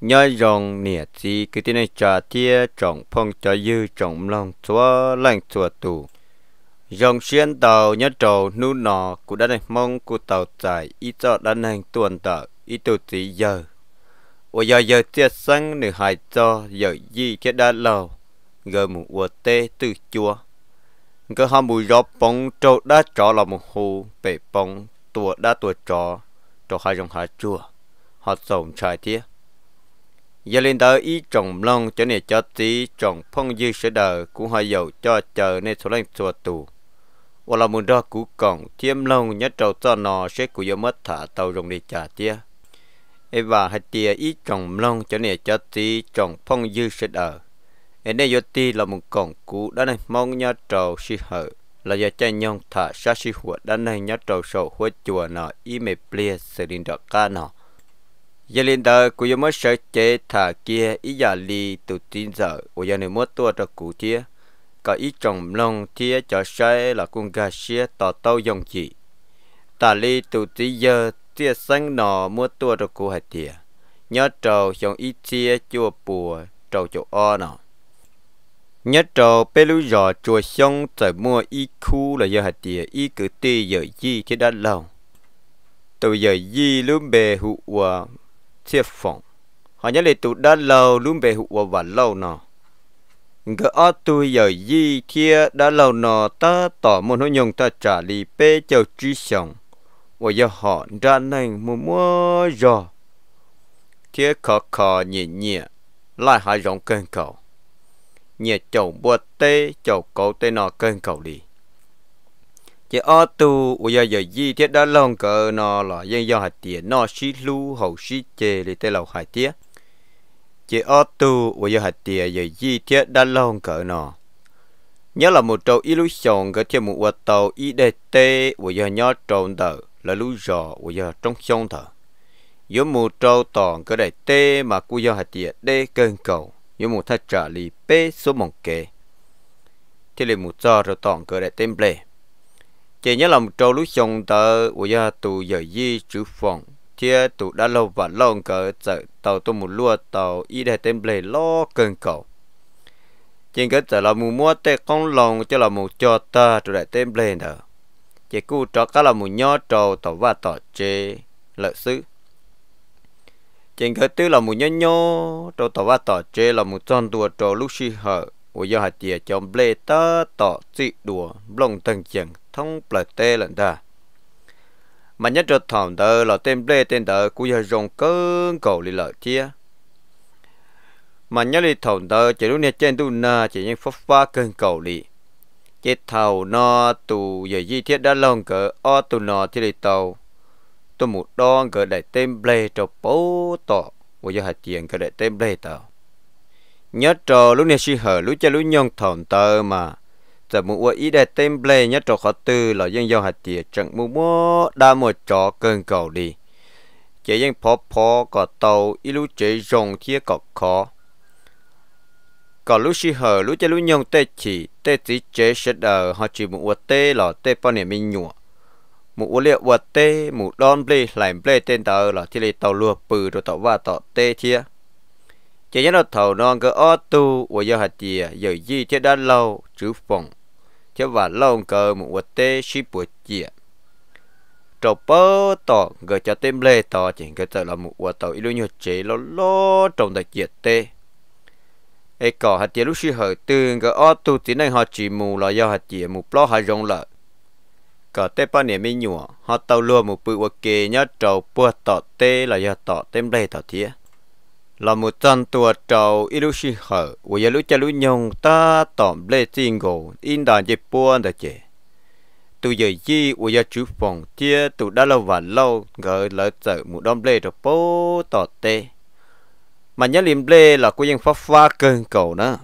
nhớ dòng nịa chi cứ tên này trả tia trọng phong cho dư trọng lòng chúa lành chúa tù dòng xuyên tàu nhớ trầu nu nọ cụ đã này mong cụ tàu chạy ít cho đã này tuần tờ ít tù chỉ giờ ô giờ giờ tia sáng nửa hai cho giờ gì cái đã lâu gờ mù ủa tê từ chùa gờ hàm mùi gió bóng trâu đã trọ là một hồ bể bóng tua đã tua trọ trọ hai dòng hai chùa họ sống trái thiết giờ lên tới ý trồng long cho nên cho tí trồng phong dư sẽ đờ cũng hơi dầu cho chờ nên số lên xua tù và là muốn đó cú còn thêm long nhất trầu cho nó sẽ cú yếu mất thả tàu rồng đi trả tia e và hai tia ý trồng long cho nên cho tí trồng phong dư sẽ đờ e nên do tí là một còn cú đó này mong nhất trầu si hở là do cha nhong thả sa si hụt đó này nhất trầu sầu hụt chùa nó ý mê plia sẽ đình đọc ca nó giờ lên đó cụ yêu mất sợ chế thả kia ý giả li tụ tin giờ ô giờ này mất tua cho cụ chia có ý trồng lông chia cho sai là con gà xia tỏ tàu dòng chỉ ta li tụ tí giờ tia sáng nọ mua tua cho cụ hạt tia nhớ trầu dòng ý chia chua bùa trầu chỗ o nọ nhớ trầu bê lưu giò chùa xong trời mua ý khu là giờ hạt tia ý cử tì giờ gì thì đã lâu từ giờ gì luôn bề hụ hòa chia phong họ nhớ lại tụ đã lâu luôn về hụt và lâu nọ ngỡ ở tôi giờ gì thia đã lâu nọ ta tỏ một hôn nhung ta trả lì bê cho truy sòng và giờ họ ra nành mua mua rồi thia khó khó nhẹ nhẹ lại hai rộng kênh cầu nhẹ chậu bùa tê chậu cầu tê nọ kênh cầu đi chỉ ở tu bây giờ giờ gì thế đã lòng cỡ nó là dân do hạt tiền nó xí lu hậu xí chê để tới lầu hạt tiền chỉ ở tu bây giờ hạt tiền giờ gì thế đã lòng cỡ nó nhớ là một trâu ít sống cái thêm một vật tàu ít idt bây giờ nhớ trộn tờ là lũ rò bây giờ trong sông thở yếu một trâu toàn cái đại tê mà cú do hạt tiền đê cân cầu yếu một thắt trả lì p số mỏng kề thế là một trâu rồi toàn cái đại template chỉ nhớ lòng trâu lúc xong tờ của gia tù giờ di chữ phòng chia tụ đã lâu và lâu cỡ chợ tàu tôi một lúa tàu y để tên lề lo cần cầu trên cái chợ là mù mua tê con lòng cho là mù cho ta tụ đại tên lề nữa chỉ cu cho cá là mù nho trầu tàu và tàu chê lợi sứ trên cái tư là mù nho nho trầu tàu và tàu chê là mù tròn đùa trầu lúc si hở của gia hạt chìa trong lề ta tỏ dị đùa lòng thần chẳng thông bật tê lần đó mà nhất trật thằng tờ là tên bê tên tờ cũng giờ dùng cơn cầu lì lợi chia mà nhớ lì thằng tờ chỉ lúc này trên tu na chỉ những pháp phá cơn cầu lì chỉ thầu nó tù giờ di thiết đã lòng cỡ o tù nó thì lì tàu tôi một đo cỡ đại tên bê cho bố tọ bây giờ hạt tiền cỡ đại tên bê tàu nhớ trò lúc này si hở lúc cho lúc nhon thằng tờ mà giờ mua ít để tem ple nhất trò khó tư là dân dân hạt tiề chẳng mua mua đa một chó cần cầu đi chế dân phó phó có tàu ít lú chế rồng thiê có khó có lú xì hờ lú chế lú nhông tê chỉ tê chỉ chế sẽ đờ họ chỉ mua tê là tê bao niệm mình nhụa mua liệu mua tê mua đòn ple lại ple tên tàu là thì lấy tàu lùa bự rồi tàu va tàu tê thiê chỉ nhớ là thầu non cơ ô tu của giờ hạt tiề giờ gì thế đã lâu chứ phòng cho và lông cờ một vật tê shi bộ chia trò bơ tỏ gờ cho tên lê tỏ chỉ cái tờ là một vật tàu ilu nhiều chế lo lo trong đại chia tê ai cỏ hạt chia lúc shi hở tương gờ o tu tí này họ chỉ mù là do hạt chia một lo hạt rong lợ cờ tê ba niệm mi nhủa họ tàu lùa một bự vật kê nhớ trò bơ tỏ tê là do tỏ tên lê tỏ thiệt là một chân tua trầu ilushi hở và giờ lúc cha lúc nhung ta tóm lê tin gồ in đàn dịp buôn đã chế tu giờ gì và giờ chú phòng chia tu đã lâu và lâu gỡ lỡ sợ mu đom lê rồi po tỏ tê mà nhớ liềm lê là cô dân pháp phá cơn cầu nữa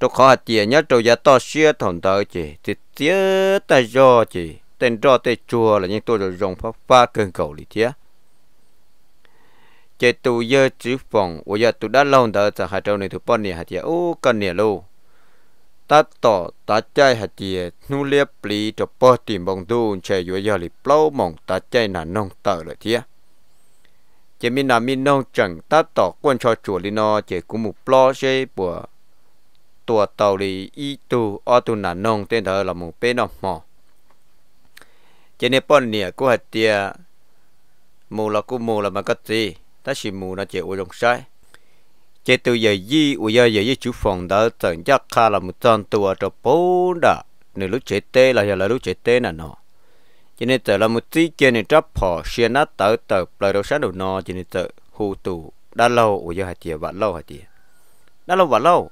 trong khó hạt tiền nhớ trâu giá to xia thòng tờ chế thì tía ta do chế tên do tê chùa là những tôi rồi dùng pháp phá cơn cầu lý thiết เจตุเยอจืฟองวยาตุด้านล่างเดาจะหาเจ้าในถุป้อนเนี่ยหาเจ้ยโอ้กันเนี่ยโลตัดต่อตัดใจหาเจีนูเลียปลีจะป้อติมองดูเชยวยาลิปล่ามองตัดใจนาน้องเตอเลยเทียจะมีนามีน้องจังตัดต่อกวนชอจัวลีนอเจกุมุปลาเชยปัวตัวเตาลีอีตูออตุนัน้องเต็นเธอละมุเป็นอหมอเจเนป้อนเนี่ยกูหัดเจียมูละกูมูละมันก็จี ta chỉ mù nó chỉ uống đồng sai chế từ giờ gì uống giờ giờ chú phòng đó tận giác khá là một trăm ở cho bố đã nửa lúc chế tê là giờ là lúc chế tê là nó cho nên tờ là một tí kia này chấp họ xe nát tờ tờ lời đầu sáng đầu nọ cho nên tờ hù tù đã lâu uống giờ hạt chè vạn lâu hạt chè đã lâu vạn lâu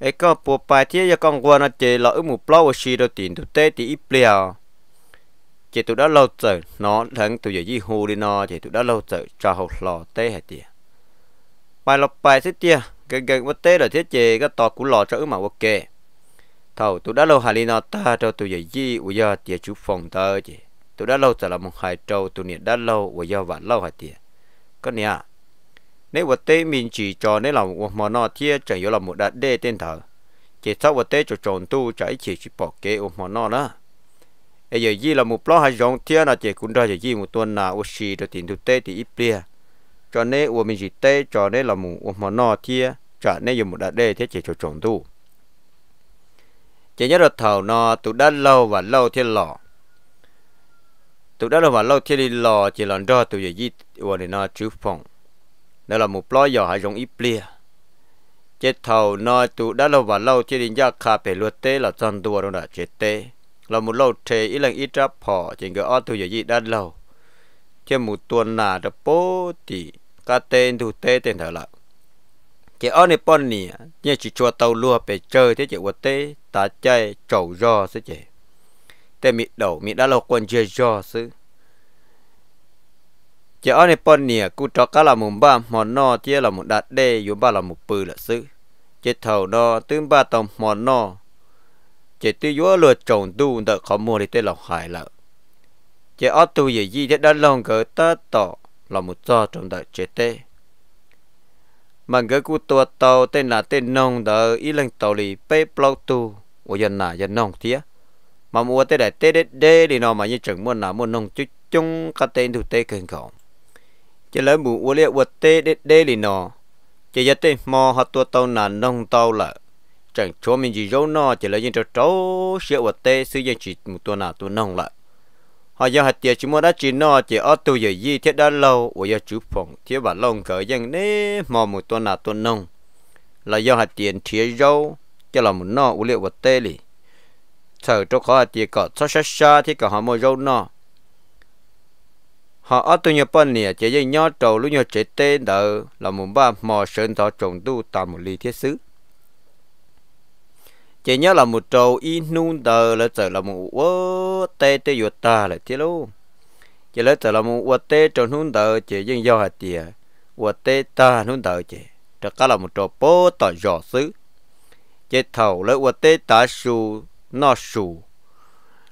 ấy có bộ bài thiết cho con qua nó chế là ở một lâu xì đầu tiền tụ tê thì ít bèo chỉ tụi đó lâu giờ nó thằng tụi giờ di hù đi nó chỉ tụi đó lâu giờ cho hậu lò tê hả tiệt bài lọc bài thế tiệt gần gần mất tê là thế chế cái tọt của lò cho ứng mà ok thầu tụi đã lâu hà li nó ta cho tụi giờ di ủi giờ tiệt chú phòng tơ chị tụi đã lâu giờ là một hai trâu tụi niệm đã lâu ủi giờ và lâu hả tiệt có nè nếu vật tế mình chỉ cho nếu là một món nó chẳng chỉ là một đạn đê tên thở chỉ sau vật tế cho tròn tu chảy chỉ chỉ bỏ kế một món nó đó giờ gì là một lo hay giống thế là chỉ cũng ra giờ gì một tuần là ô xì rồi tiền thu tê thì ít bia cho nên ô mình chỉ tê cho nên là một ô mà nọ thế cho nên dùng một đợt đây thế chỉ cho trồng thu chỉ nhớ được thầu nó tụ đã lâu và lâu thiên lò tụ đã lâu và lâu thiên đi lọ chỉ lần đó tụ giờ gì ô này nó chú phong đó là một lo giờ hay giống ít bia chết thầu nó tụ đã lâu và lâu thiên đi ra cà phê luật tê là chân tua đó là chết tê là một lâu thế ít lần ít ra phỏ chỉ có ở tu giờ gì đã lâu chỉ một tuần là đã bố thì cả tên thu tê tên thở lại chỉ ở này bọn nè nhưng chỉ cho tàu lúa về chơi thế chỉ quật tê ta chơi trầu do sẽ chỉ tê mị đầu mị đã lâu quần chơi do sư chỉ ở này bọn nè cứ cho cả là một ba mòn no chỉ là một đạt đê dù ba là một bự là sư chỉ thầu đo tướng ba tông mòn no chỉ tư yếu luật trồng tu đợi khó mua thì tôi lòng hại là chỉ ở tu gì gì thế đã lòng gỡ ta tỏ là một do trong đời chế tê mà gỡ cụ tua tàu tên là tên nông đợi ý lần tàu lì bê plau tu ở dân là dân nông thía mà mua tê đại tế đê đê thì nó mà như chẳng muốn là muốn nông chút chung cả tên thủ tê cần gọn chỉ lấy mù ua liệt ua tê đê đê thì nó chỉ giờ tê mò hạt tua tàu là nông tàu là chẳng cho mình gì dấu nó chỉ là những trò trâu xe ở tê sư dân chỉ một tuần nào tuần nông lại họ giờ hạt tiền chỉ muốn đã chỉ nó chỉ ở tu giờ gì thiết đã lâu ở giờ chú phòng thiết bà lông cỡ dân nế mò một tuần nào tuần nông là do hạt tiền thiết dấu cho là một nó u liệu ở tê lì thở cho khó hạt tiền có sao xa xa thì cả họ mua dấu nó họ ở tu nhà bên nè chỉ dân nhau trầu lúc nhau chế tê đỡ là một ba mò sơn thọ trồng tu tạm một ly thiết xứ chỉ nhớ là một trâu in nun tờ là trở là một ô tê tê yuột ta là thế luôn chỉ là trở là một ô tê trâu nun tờ chỉ dân do hạt tiền ô tê ta nun tờ chỉ trở cả là một trâu bố tờ giò xứ chỉ thầu là ô tê ta su nó su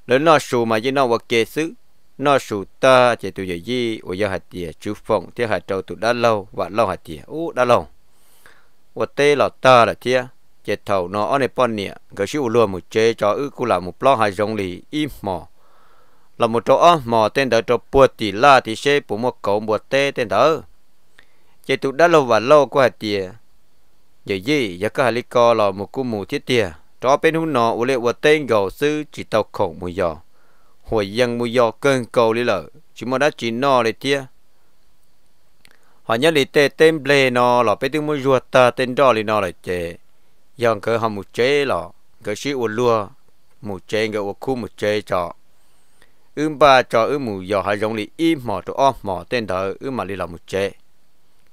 là nó su mà chỉ nó ô kê xứ nó su ta chỉ tụi giờ gì ô do hạt tiền chú phong thế hạt trâu tụi đã lâu và lâu hạt tiền ô đã lâu ô tê là ta là thế chế thầu nó ở nơi bọn nè cái sự luôn một chế cho ư cũng là một lo hai rong lì im mò là một chỗ mò tên đó cho buộc tỷ la thì xe bù một cậu buộc tê tên đó chế tụ đã lâu và lâu qua tìa giờ gì giờ các lý co là một cú mù thiết tìa cho bên hôn nọ ule ua tên gầu sư chỉ tàu khổng mùi giò hồi dân mùi giò cơn cầu lý lợ chỉ mà đã chỉ nọ lì tìa họ nhớ lì tê tên blê nọ là bên tiếng mùi ruột ta tên đó lì nọ lại chế dòng cơ họ một chế lọ cơ sĩ u lua một chế cơ u khu một chế cho ưm ba cho ưm mù giờ hai dòng li im mỏ tụ om mỏ tên thở ưm mà lì là một chế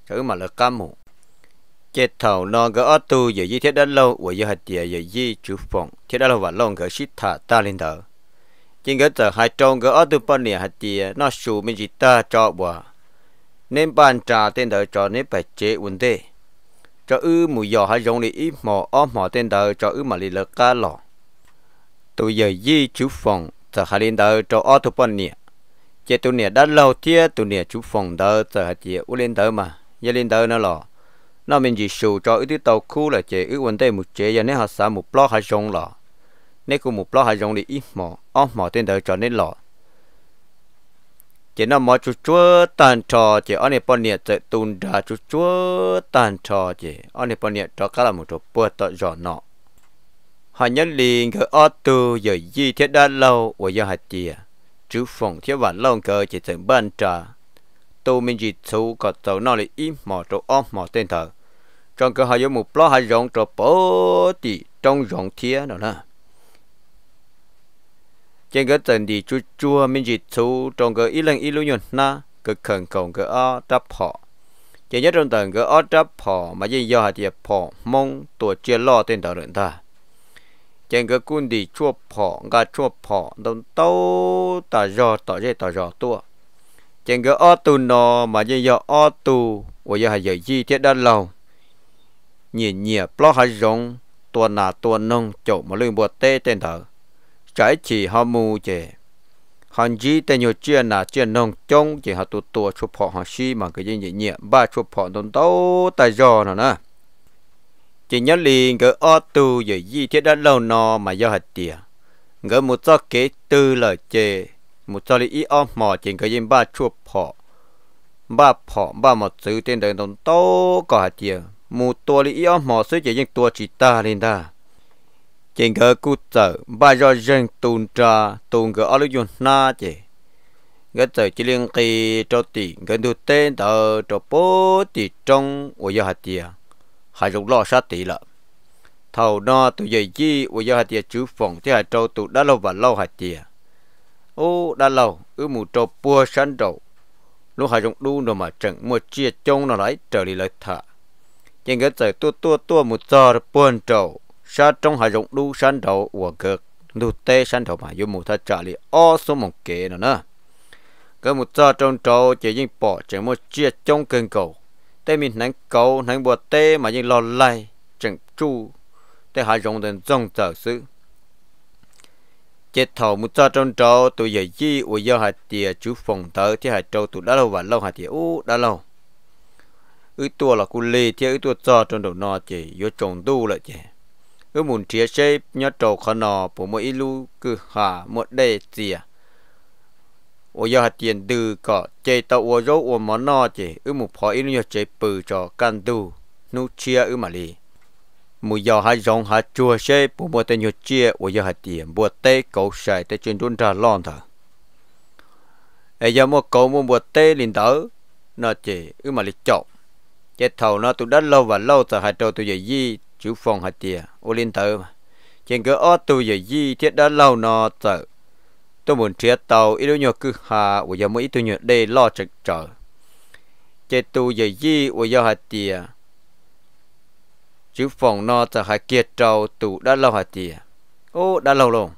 cho ưm mà là cam mù chế thầu nó cơ ở tu giờ di thiết đất lâu của giờ hạt tiề giờ di chủ phong thiết đất lâu và long cơ sĩ thả ta lên thở chính cơ tờ hai trong cơ ở tu bên này hạt tiề nó sù mình chỉ ta cho bùa nên bàn trà tên thở cho nên phải chế vấn đề cho ư mù giò hay dùng đi ít mò ó mò tên tờ cho ư mà lì lợt cá lò tôi giờ di chú phòng giờ hay lên tờ cho ó thu bọn nè chế tụi nè đã lâu thia tụi nè chú phòng tờ giờ hay chế lên tờ mà giờ lên tờ nó lò nó mình chỉ sù cho ư tí tàu khu là chế ư vấn đề một chế giờ nên họ xả một blog hay dùng lò nên cũng một blog hay dùng đi ít mò ó mò tên tờ cho nên lò chỉ nó mọi chú chúa tàn trò chỉ anh em bọn nhiệt tới tùn ra chú chúa tàn trò chỉ anh em bọn nhiệt cho cả là một chỗ bữa tơ gió nọ họ nhân liền cái ô tô giờ di thiết đã lâu và giờ hạt chìa chú phong thiết bản lâu cơ chỉ từng bên trà tu mình chỉ thu có tàu nó lại im mỏ chỗ ôm mỏ tên thờ trong cơ họ dùng một lo hai rộng cho bố thì trong rộng thiết nữa nè cái cái trận đi chua chua mình chỉ chú trong cái ít lần ít lúc nhuận na cái khẩn cầu cái ở đáp họ chỉ nhất trong tầng cái ở đáp họ mà chỉ do hạt địa họ mong tổ chia lo tên đầu lợn ta chỉ cái quân đi chua họ ga chua họ đồng tàu ta do tỏ dây tỏ do tua chỉ cái ở tu nó mà chỉ do ở tu và do hạt địa gì thế đã lâu nhìn nhẹ lo hạt giống tua nà tua nông chỗ mà lưng bùa tê tên thở trái chỉ họ mù chè hàn chỉ tên nhiều chuyện là chuyện nông trông chỉ họ tụt tua chụp họ họ xí mà cái gì nhẹ ba chụp họ đồn tàu tài giò nó nè chỉ nhớ liền cái ô tu giờ gì thế đã lâu nọ mà do hạt tiề ngỡ một số kế tư lời chè một số lý ý ôm mò chỉ cái gì ba chụp họ ba họ ba một chữ tên đời đồn tàu có hạt tiề một tua lý ý ôm mò số chỉ những tua chỉ ta lên ta chèn gỡ cụ tờ ba do dân tồn trà tồn gỡ alo yun na chè gỡ tờ chỉ liên kỳ cho tỷ gỡ đầu tên tờ cho bố tỷ trong của gia hạt tiề hai rục lo sát tỷ lợ thầu no tụ dây chi của gia hạt tiề chữ phòng thì hai trâu tụ đã lâu và lâu hạt tiề ô đã lâu ư mù trâu bua sắn đầu lúc hai dụng đu rồi mà trận một chia trong nó lại trở đi lại thả chèn gỡ tờ tua tua tua một giờ buồn trâu sa trong hai rộng đu san đầu của cực đu tê san đầu mà dùng một thật trả lý ô số một kế nữa nữa cái một sa trong trâu chỉ những bỏ chỉ một chia trong cơn cầu tê mình nắng cầu nắng bùa tê mà những lo lại chẳng chu tê hai rộng đến trong tờ sự chết thầu một sa trong trâu tụi giờ gì của giờ hạt tìa chú phòng tớ thì hạt trâu tụ đã lâu và lâu hạt tìa u đã lâu ư tua là cu lì thì ư tua cho trong đầu nọ chỉ vô trồng tu lại chỉ cứ muốn chia sẻ nhớ trâu khó nọ bố mỗi lưu cứ hà một đề tiền ô giờ hạt tiền từ cọ chế tàu ô rô ô món nọ chế ư một phó ilu nhớ chế bự cho can tu nu chia ư mà li mù giờ hai dòng hai chua chế bố mỗi tên nhớ chia ô giờ hạt tiền bùa tê cầu sài tê chân đun ra lon thở ấy giờ một cầu một bùa tê linh tớ nó chế ư mà li chọc chế thầu nó tụi đất lâu và lâu thở hai trâu tụi dạy gì chú phong hạt tiề ô linh tử, mà trên cái ô tô giờ gì thiết đã lâu nọ tử, tôi muốn thiết tàu ít đôi nhọ cứ hà và giờ mới ít đôi nhọ để lo trực trở chế tu giờ gì và giờ hạt tiề chú phong nọ tờ hạt kiệt trâu tu đã lâu hạt tiề ô đã lâu rồi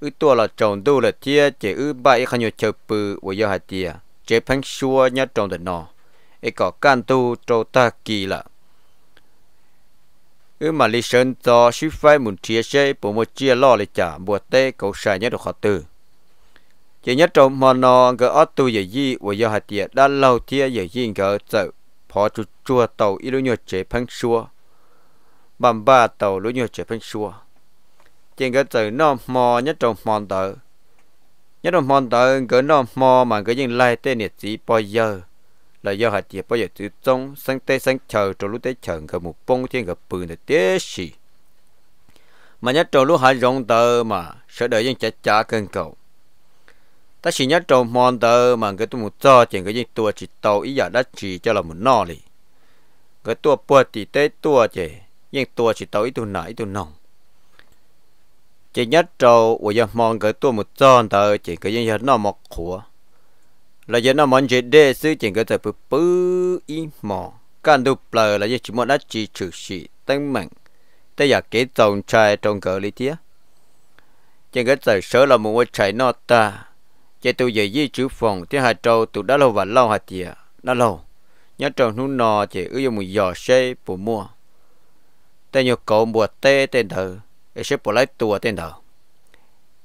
ư tua là chồng đu là thiết chế ư bãi khăn nhọ chờ bự và giờ hạt tiề chế phăng xua nhát chồng được nọ, ấy có can tu trâu ta kỳ lạ ừ mà lịch sơn cho sư phái muốn chia sẻ bộ một chia lo lịch trả bùa tê cầu sai nhất được khó từ chỉ nhất trong mà nó gỡ ở tu giờ gì và giờ hạt địa đã lâu thia giờ gì gỡ sợ phó chú chua tàu ít đối nhột chế phăng xua bằng ba tàu đối nhột chế phăng xua chỉ gỡ sợ nó mò nhất trong mòn tờ nhất trong mòn tờ gỡ nó mò mà gỡ những lai tên nhiệt gì bao giờ là do hạt diệp bao giờ từ trong sang tây sang chờ trộn lúc tây chờ gặp một bông thiên gặp bự là tiếc gì mà nhát trộn lúc hạt rộng tờ mà sợ đợi dân chả chả cần cầu ta chỉ nhát trộn mòn tờ mà cái tu một cho chuyện cái dân tua chỉ tàu ý giả đã chỉ cho là một nọ lì cái tua bùa thì tê tua chè nhưng tua chỉ tàu ý tu nãy tu nòng chỉ nhát trộn của dân mòn cái tua một cho tờ chỉ cái dân nhà nó mọc khủa là giờ nó món chế để sư chỉ có thể bự bự ý mò càng đục bờ, là giờ chỉ muốn đã chỉ trừ sĩ tên mạnh tới giờ kế dòng trai trong cỡ lý tía chỉ có thể sớ là một ngôi chạy nó ta chỉ tôi giờ di chữ phòng thì hai trâu tụ đã lâu và lâu hạt tía đã lâu nhớ trồng nụ nò chỉ ưu dùng một giò xe bù mua tên nhiều cậu mùa tê tên thờ xếp bỏ lại tua tên thờ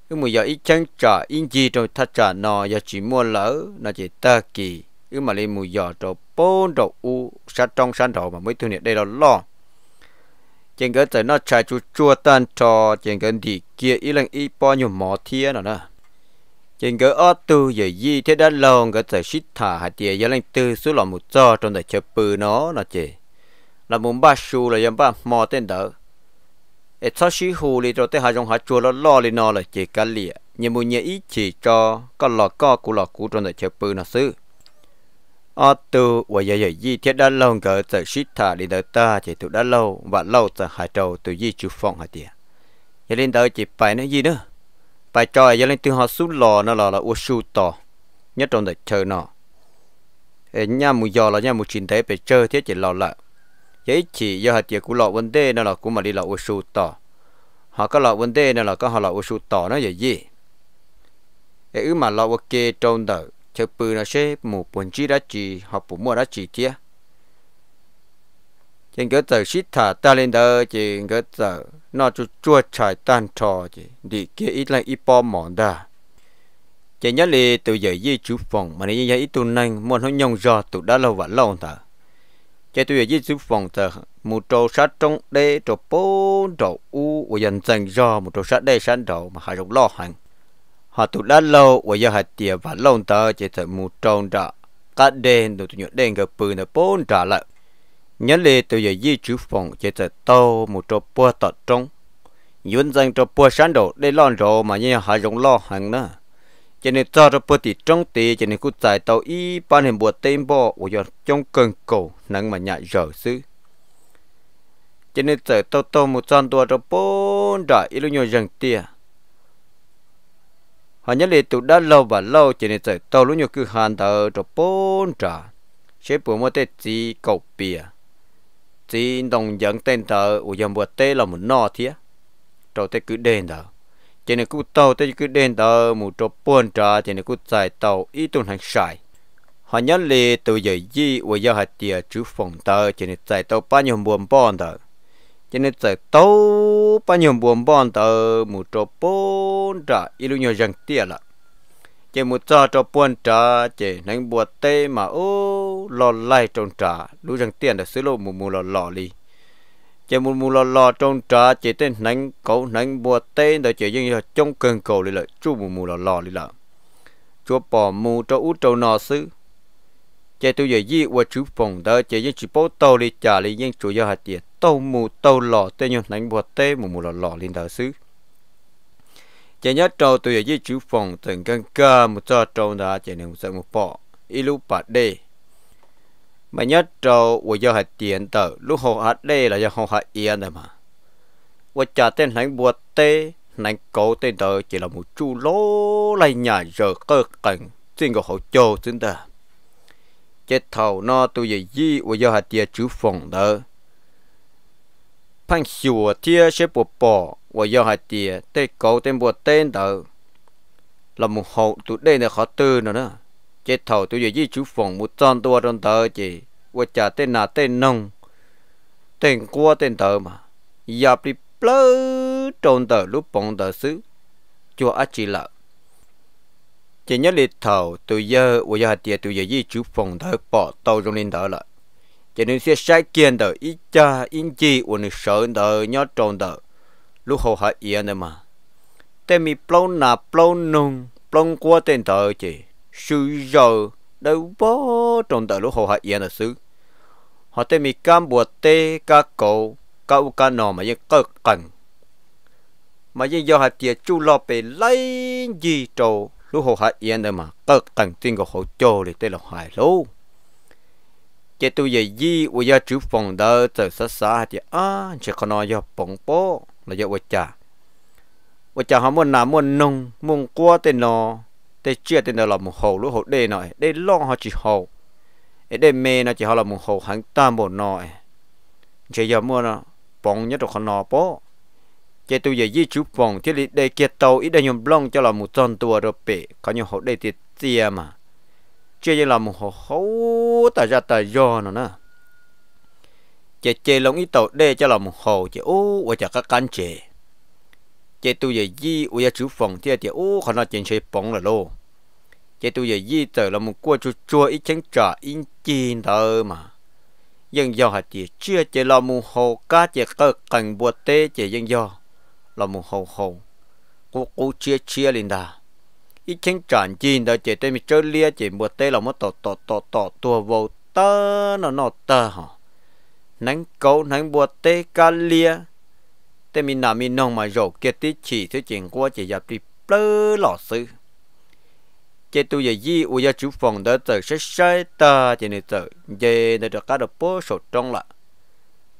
cái mùi giờ ít chân trả yên gì rồi thật trả nọ giờ chỉ mua lỡ nó chỉ ta kỳ cái mà lên mùi giờ rồi bốn rồi u sát trong sát đầu mà mới thu nhận đây là lo trên cái tới nó chạy chú chua tan trò trên cái đi kia ít lần ít bao nhiêu mỏ thiên nữa nè trên cái ớt từ giờ gì thế đã lòng cái tới xít thả hạt tiền giờ lên tư số lòng một giờ trong đời chơi bự nó nó chỉ là muốn ba xu là giờ ba mò tên đỡ ít sau xí hù lì rồi tới hai dòng hai chùa nó lo lì nó là chỉ cả lìa nhưng mà nhớ ít chỉ cho có lò co của lò cũ trong đời chơi bự nó xứ ở từ và giờ giờ gì thiết đã lâu cỡ giờ xít thả đi đời ta chỉ từ đã lâu và lâu từ hai trâu từ gì chú phong hai tiền giờ lên đời chỉ phải nó gì nữa phải cho giờ lên từ họ xuống lò nó là là u su to nhất trong đời chơi nó nhà mù giờ là nhà mù chín thế phải chơi thiết chỉ lò lại chế chỉ do hạt chế của lọ vấn đề nó là cũng mà đi lọ ô sụt tỏ họ có lọ vấn đề nó là có họ lọ ô sụt tỏ nó vậy gì ấy ứ mà lọ ok trong đời, chơi bự nó sẽ một bốn chỉ đã chỉ họ bốn mua đã chỉ kia trên cái tờ xít thả ta lên đó chỉ cái tờ nó chú chua chải tan trò chỉ đi kia ít lại ít bom mòn đà chỉ nhớ lì từ giờ gì chú phòng mà nên nhớ ít tuần này muốn nó nhông do tụ đã lâu và lâu thở chế tôi với sư phòng tờ một trâu sát trong đê trâu bố trâu u và dần dân do một trâu sát đê sát đầu mà hai rộng lo hàng họ tụ đã lâu và giờ hai tiề và lâu tờ chế thật một trâu đã cả đê tụ tụ nhọn đen gặp bự nè bốn trả lại nhớ lê tôi giờ với sư phòng chế thật tàu một trâu bố tọt trong dần dân trâu bố sát đầu đê lo rồi mà như hai rộng lo hàng nữa cho nên cho ra bớt đi trong tê cho nên cũng giải tàu y ban hình bộ tên bò của giờ trong cơn cầu nắng mà nhạy dở sư cho nên giờ tàu tàu một trăm tua ra bốn đại ít lúc nhiều dần tia họ nhớ lệ tụ đã lâu và lâu cho nên giờ tàu lưu nhiều cứ hàn thờ ra bốn trả chế bùa mua tê chỉ cầu bìa chỉ đồng dẫn tên thờ của giờ bộ tê là một nọ thía trâu tê cứ đền thờ chỉ nên cứ tàu tới cứ đến tàu một chỗ buôn trà chỉ nên cứ chạy tàu ít tuần hàng sai họ nhớ lì từ giờ gì và giờ hạt tiền chú phòng tàu chỉ nên chạy tàu bao nhiêu buồn bon tàu chỉ nên chạy tàu bao nhiêu buồn bon tàu một chỗ buôn trà ít lúc nhiều rằng tiền là chỉ một chỗ cho buôn trà chỉ nên buồn tê mà ô lo lại trong trà lúc rằng tiền là xứ lô mù mù lò lì li chỉ mù mù lò lò trong trà chỉ tên nánh cậu nánh bùa tên đó chỉ riêng là trong cơn cầu lì lợi chú mù mù lò lò lì lợi chúa bỏ mù cho út trâu nò xứ chỉ tôi dạy gì qua chú phòng đó chỉ riêng chỉ bố tàu lì trả lì riêng chủ giờ hạt tiền tàu mù tàu lò tên như nánh bùa tên mù mù lò lò lì đó xứ chỉ nhớ trâu tôi dạy gì chú phòng từng cơn cơ một trâu trâu đó chỉ nên một sợ một bỏ ilu bà đê mà nhớ trâu của do hạt tiền tờ lúc họ hạt đây là do họ hạt yên rồi mà và trả tên lãnh bùa tê lãnh cổ tên tờ chỉ là một chú lỗ lại nhà giờ cơ cảnh xin gọi hậu châu xin ta chết thầu nó tôi dạy gì của do hạt tiền chú phòng đó phanh sửa tia sẽ bùa bỏ và do hạt tiền tê cổ tên bùa tên tờ là một hậu tụ đây là khó tư nữa đó chế thầu tôi giờ với chú phòng một trăm tua trong tờ chị quay trả tên là tên nông tên qua tên tờ mà giờ bị plơ trong tờ lúc phòng tờ xứ cho á chị lợ chỉ nhớ lịch thầu tôi giờ qua giờ tiệt tôi giờ với chú phòng tờ bỏ tàu trong lên tờ lại chỉ nên sẽ sai kiên tờ ít cha ít chi uốn sợ tờ nhớ trong tờ lúc hậu hạ yên mà tên mi plon nà plon nung plon qua tên tờ chị sư giờ đâu bó trong tờ lúc hồ hạ yên là sư họ tê mi cam bùa tê ca cổ ca u ca nò mà yên cơ cần mà yên do hạ tiệt chú lo bề lấy gì trầu lúc hồ hạ yên đâu mà cơ cần tuyên của hồ chô để tê là hài lô chế tu về gì u gia chú phòng đỡ tờ sát xa thì tiệt à chế con nó do bóng bó là do u cha u cha họ muốn làm muốn nông muốn qua tên nó để chia tiền đó là một hồ lũ hồ đê nổi để lo họ chỉ hồ để mê nó chỉ họ là một hồ hàng ta một nổi chỉ giờ mưa nó bóng nhất được họ nọ bố chỉ tôi giờ di chú bóng chỉ để kia tàu ít đây nhung blong cho là một con tua rồi bể có nhiều hồ đê tiền tiền mà chỉ giờ là một hồ hồ ta ra ta do nó nè chỉ chỉ lòng ít tàu đê cho là một hồ chỉ ô và chả các căn chỉ chế tu giờ gì u ya phòng chế thì ô họ nói chuyện chơi bóng là lô chế tu giờ gì tờ là một cua chú chua ít chén trà in chín tờ mà dân do hạt thì chưa chế là một hồ cá chế cơ bùa tê chế dân do là một hồ hồ cô cô chia chia lên đà ít chén trà chín tờ chế tê mi chơi lia chế bùa tê là một tọ tọ tọ tọ tua vô tơ nó nó tơ hả nắng câu nắng bùa tê cá lia thế mình nào mình nông mà rổ kết tí chỉ thứ chuyện qua chỉ dập đi bơ lọ sư chế tu giờ gì u giờ chú phòng đó tờ sẽ sai ta chế này tờ chế đó cho các được bố sổ trong lại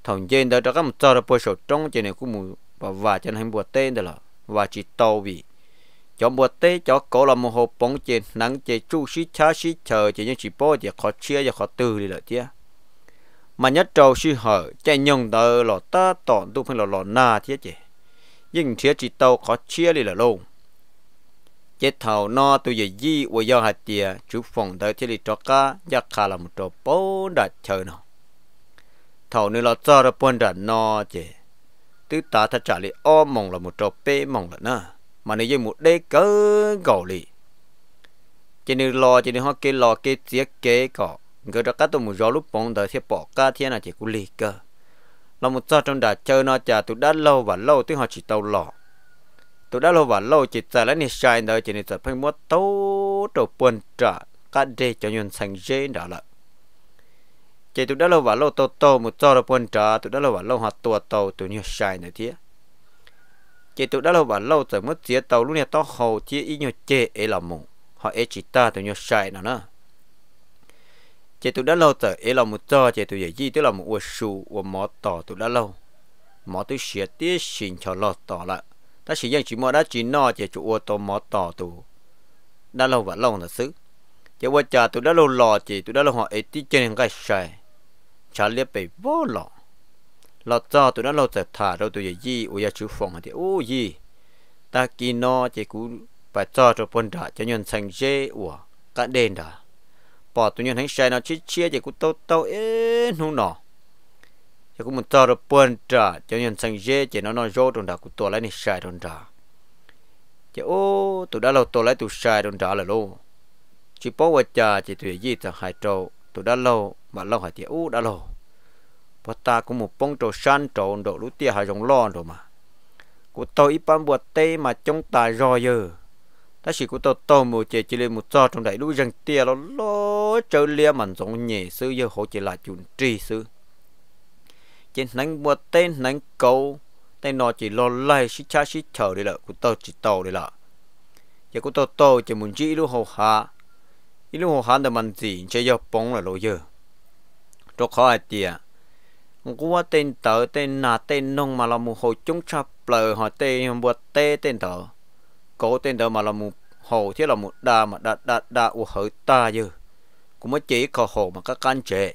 thằng chế đó cho các một tờ được bố sổ trong chế này cũng mù và và trên hành bùa tên đó là và chỉ tàu vì cho bùa tê cho cổ là một hộp bóng chế nắng chế chú xí cha xí chờ chế những chỉ bố chế khó chia và khó từ đi là chứ mà nhất trâu sư hở chạy nhung tờ lọ ta tỏn tu phân lọ lọ na thế chứ nhưng thế chỉ tàu khó chia đi là lâu. chết thầu no tôi về gì của do hạt tiề chú phòng tới thế đi cho cá giặc khá là một trò bố đặt chờ nó thầu nữa là cho ra buôn đặt no chứ tứ ta thật trả lại o mong là một trò bê mong là na mà nếu như một đế cớ gầu lì cho nên lo cho nên họ kê lo kê tiếc kế cỏ người ta cắt tụi mù gió lúc bóng đời thì bỏ cá thiên là chỉ cú lì cơ là một do trong đà chơi nó chờ tụi đã lâu và lâu tiếng họ chỉ tàu lọ tụi đã lâu và lâu chỉ trả lại nít sai đời chỉ nít trả phải mất tàu đầu buồn trả cá đê cho nhân sang dê đó là chỉ tụi đã lâu và lâu tàu tàu một do đầu buồn trả tụi đã lâu và lâu họ tua tàu tụi nít sai đời thế chỉ tụi đã lâu và lâu rồi mất chia tàu lúc này tao hầu chỉ ít nhiều chê ấy là mùng họ ấy chỉ ta tụi nít sai nữa nữa chị tụi đã lâu tờ ấy là một cho chị tụi gì tức là một uất sù uất mỏ tỏ tụi đã lâu mỏ tụi xịa tía xin cho lọt tỏ lại ta chỉ dân chỉ mỏ đã chỉ no chị chủ uất tỏ mỏ tỏ tụi đã lâu và lâu là xứ chị uất cha tụi đã lâu lò chị tụi đã lâu họ ấy tí chân trên cái sài chả liếc bị vô lọ lọt cho tụi đã lâu tờ thả đâu tụi gì uất chú phòng thì ô gì ta kỳ no chị cú phải cho cho quân đã cho nhân sang dê uất cả đền đã bỏ tụi nhân hành sai nó chia chia thì cũng tâu tâu ế nung nọ chỉ cũng một tờ được buồn trả cho nhân sang dê thì nó nói rô trong đó cũng tổ lấy này sai trong đó chỉ ô tôi đã lâu tôi lấy tôi sai trong đó là lô chỉ bỏ qua trà chỉ tụi gì thằng hai trâu tôi đã lâu mà lâu hai tiệt ô đã lâu bà ta cũng một bông trâu san trâu độ lũ tiệt hai dòng lo rồi mà của tôi ít bán bùa tê mà chống tài rồi giờ ta chỉ có tao tàu một chế chỉ lên một cho trong đại lũ rằng tia nó lo chơi lia mảnh giống nhẹ sư giờ hỗ trợ là chuẩn trì sư trên nắng bữa tên nắng cầu tên nó chỉ lo lại xí cha xí chờ đi lợ của tao chỉ tàu đi lợ giờ của tao tàu chỉ muốn chỉ lũ hồ hạ ít lũ hồ hà là mảnh gì chơi giờ bóng là lỗ giờ cho khó ai tia của tên tờ tên nà tên nông mà là một hồ chúng cha lờ họ tên bữa tên tên tờ cố tên đó mà là một hồ thế là một đà mà đà đà đà u hở ta dư cũng mới chỉ có hồ mà các can trẻ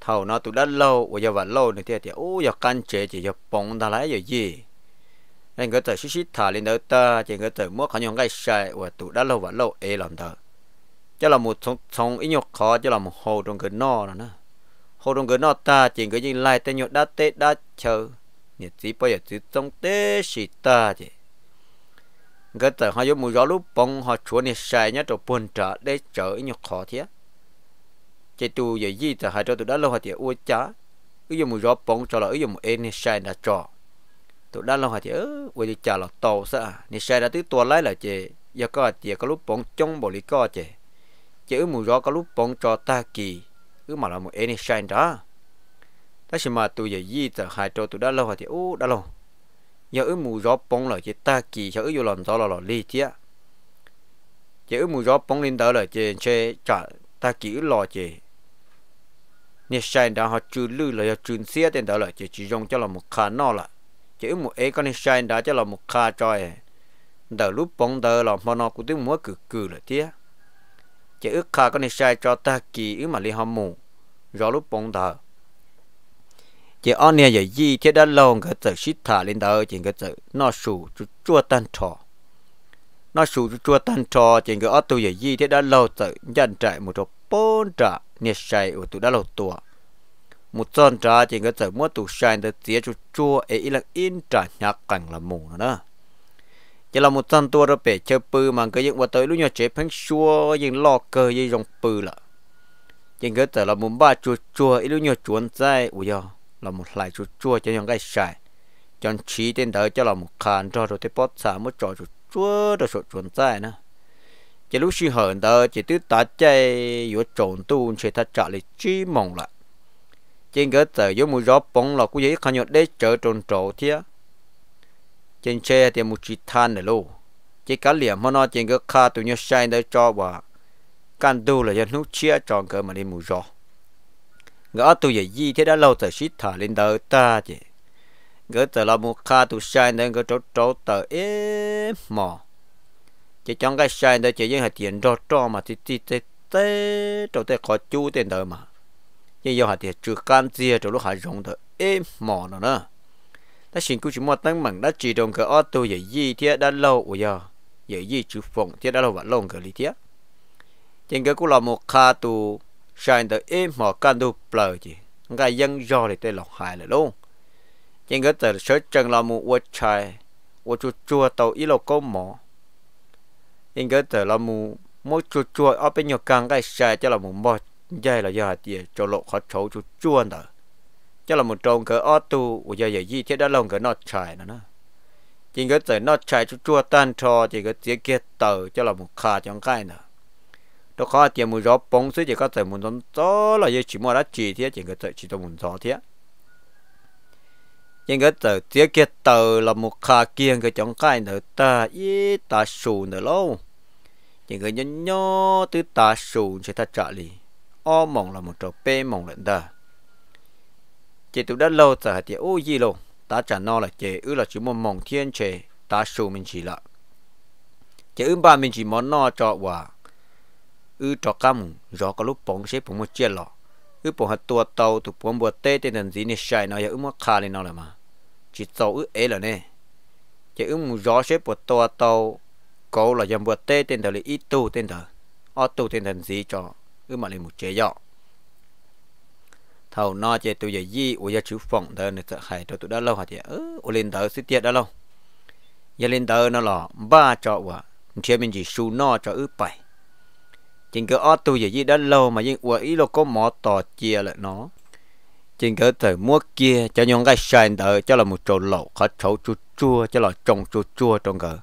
thầu nó tụi đã lâu và giờ vẫn lâu nữa thì thì ô giờ can trẻ chỉ giờ bóng ta lấy giờ gì nên cái tờ xí xí thả lên đó ta chỉ cái tờ mua khả nhon cái sai và tụi đã lâu và lâu ấy làm thờ cho là một sống sống ít nhọc khó cho là một hồ trong cái no nữa hồ trong cái nọ ta chỉ cái gì lại tên nhọt đã tết đã chờ nhiệt gì bây giờ chỉ trong tết xí ta chỉ cái tờ họ giống mùi gió lúc bông họ chúa này xài nhá cho buồn trả để trở nhục khó thế chỉ tu giờ gì tờ hai trò tụi đã lâu họ thì uo chả, cứ giống mùi gió bông cho là cứ giống em này xài đã trò tụi đã lâu họ thì ơ uo thì trả là to sa này xài đã tứ to lái là chè giờ có thì có lúc bông trong bộ lý có chè chữ mùi gió có lúc bông cho ta kỳ cứ mà là một em này xài đó ta xem mà tụi giờ gì tờ hai trò tụi đã lâu họ thì u đã lâu giờ ư mù gió bóng là chỉ ta kỳ cho ư vô lần gió là lò li chứ chỉ ư mù gió bóng lên đó là chỉ chơi trả ta kỳ ư lò chỉ nè sai đã họ chữ lư là chữ xía tên đó là chỉ chỉ dùng cho là một khả no là chỉ ư mù ấy con nè sai đã cho là một khả trời đờ lúc bóng đờ là mà nó cũng tiếng múa cử cử là chứ chỉ ư khả con nè sai cho ta kỳ ư mà li hâm mù gió lúc bóng đờ chỉ ăn nè giờ gì thế đã lâu cái chữ xít thả lên đó chỉ cái chữ nó sù chua tan trò nó sù chua tan trò chỉ cái ăn tu giờ gì thế đã lâu chữ nhận trại một chỗ bốn trà nè sai ở tụ đã lâu tua một chân trà chỉ cái chữ mua tụ sai được chỉ chua chua ấy là in trà nhạc cảnh là mù nữa chỉ là một chân tua rồi bể chơi pư mà cái những vật tới lúc nhỏ chế phanh xua những lo cơ những dòng pư là chỉ cái chữ là muốn ba chua chua ấy lúc nhỏ chuồn sai ui giờ là một lại chuột chua cho những cái sài chọn chỉ tên đỡ cho là một khăn cho rồi tiếp bớt xả một trò chuột chua đó chuột chuột dài nữa chỉ lúc khi hờn đỡ chỉ tứ tá chơi vừa trộn tuôn chỉ ta trả lại chi mong lại trên cái tờ giống mùi gió bóng là cũng dễ khăn nhọt để chở trộn trổ thế trên xe thì một chỉ than để luôn chỉ cá liềm mà nó trên cái kha tụi nhớ sai để cho bà Căn đu là dân lúc chia tròn cơ mà đi mùi gió ngỡ tôi về gì thế đã lâu tờ xít thả lên tờ ta chứ ngỡ tờ là một kha tu sai nên ngỡ trốn trốn tờ ế mò chỉ trong cái sai đó chỉ những hạt tiền rõ rõ mà thì thì thế thế trâu thế khó chú tên tờ mà nhưng do hạt tiền trừ can chia chỗ lúc hạt rộng tờ ế mò nữa nữa ta xin cứ chỉ một tăng mảng đã chỉ đồng cái ô tô vậy gì thế đã lâu rồi giờ vậy gì chữ phong thế đã lâu vẫn lâu cái lý thế trên cái cũng là một kha tu sáng tới em họ can đủ bờ gì, ngay dân do để tới lọc hại lại luôn nhưng cái từ sớ chân là mu uất chai uất chua chua tàu ít lọc có mỏ nhưng cái từ là mu mỗi chua chua ở bên nhau càng cái sai cho là mu mò dây là do tiền cho lộ khó chấu chua chua nữa cho là một trong cái ở tu của giờ giờ gì thế đã lòng cái nọt chai nữa nữa chỉ cái từ nọt chai chua chua tan cho thì cái tiếng kia tờ cho là một khá trong cái nữa đó khó chỉ muốn rõ bóng suy chỉ có thể muốn đón đó là chỉ mua đã chỉ thế chỉ có thể chỉ tôi muốn rõ thế nhưng cái tờ tiếc kia tờ là một khả kiên cái chống khai nữa ta ít ta sù nữa lâu nhưng cái nhỏ nhỏ từ ta sù sẽ ta trả lì o mong là một trò bê mong lận ta chỉ tụ đã lâu giờ hạt ô gì lâu ta trả no là chỉ ư là chỉ một mộng thiên trời ta sù mình chỉ là chỉ ư ba mình chỉ món no cho quả ư trọ cá mùng rõ có lúc bóng xếp bóng một chia lọ ư bóng hạt tua tàu thuộc bóng bùa tê tên thần gì nè xài nó ư mất khá lên nó là mà chỉ tàu ư ế là nè chỉ ư mù rõ xếp bùa tua tàu câu là dầm bùa tê tên đàn là ít tu tên đàn ở tu tên thần gì cho ư mà lên một chế dọ thầu nó chế tụ giờ gì ủa giờ chữ phỏng đờ nè sợ hại cho tụ đã lâu hả chị ư ủa lên đờ xí tiệt đã lâu giờ lên đờ nó lọ ba cho ủa chế mình chỉ su nó cho ư bảy chính cơ ở tu gì đã lâu mà nhưng ủa ý lo có mỏ tỏ chia lại nó chính cơ thời mua kia cho những cái sàn đỡ cho là một chỗ lẩu khó chỗ chua chua cho là trồng chua chua trong cơ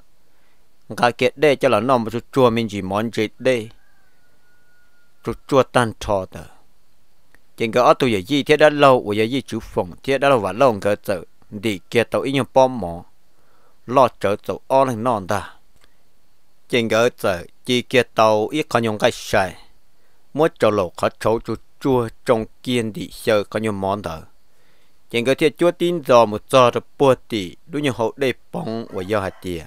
cả kia đây cho là nó một chua chua mình chỉ món gì đây chua chua tan thọ tờ chính cơ ở tu gì thế đã lâu ủa gì chú phòng thế đã lâu và lâu cơ tự đi kia tàu ý nhau bom mỏ lo trở tàu o lên non ta chỉnh ở giờ chỉ kia tàu ít có nhung cái sai mỗi chỗ lộ khó chỗ chú chua trong kiên đi sợ có nhung món đó chỉnh ở thiệt chúa tin giờ một giờ rồi bữa tì đúng như hậu đây bóng và do hạt tìa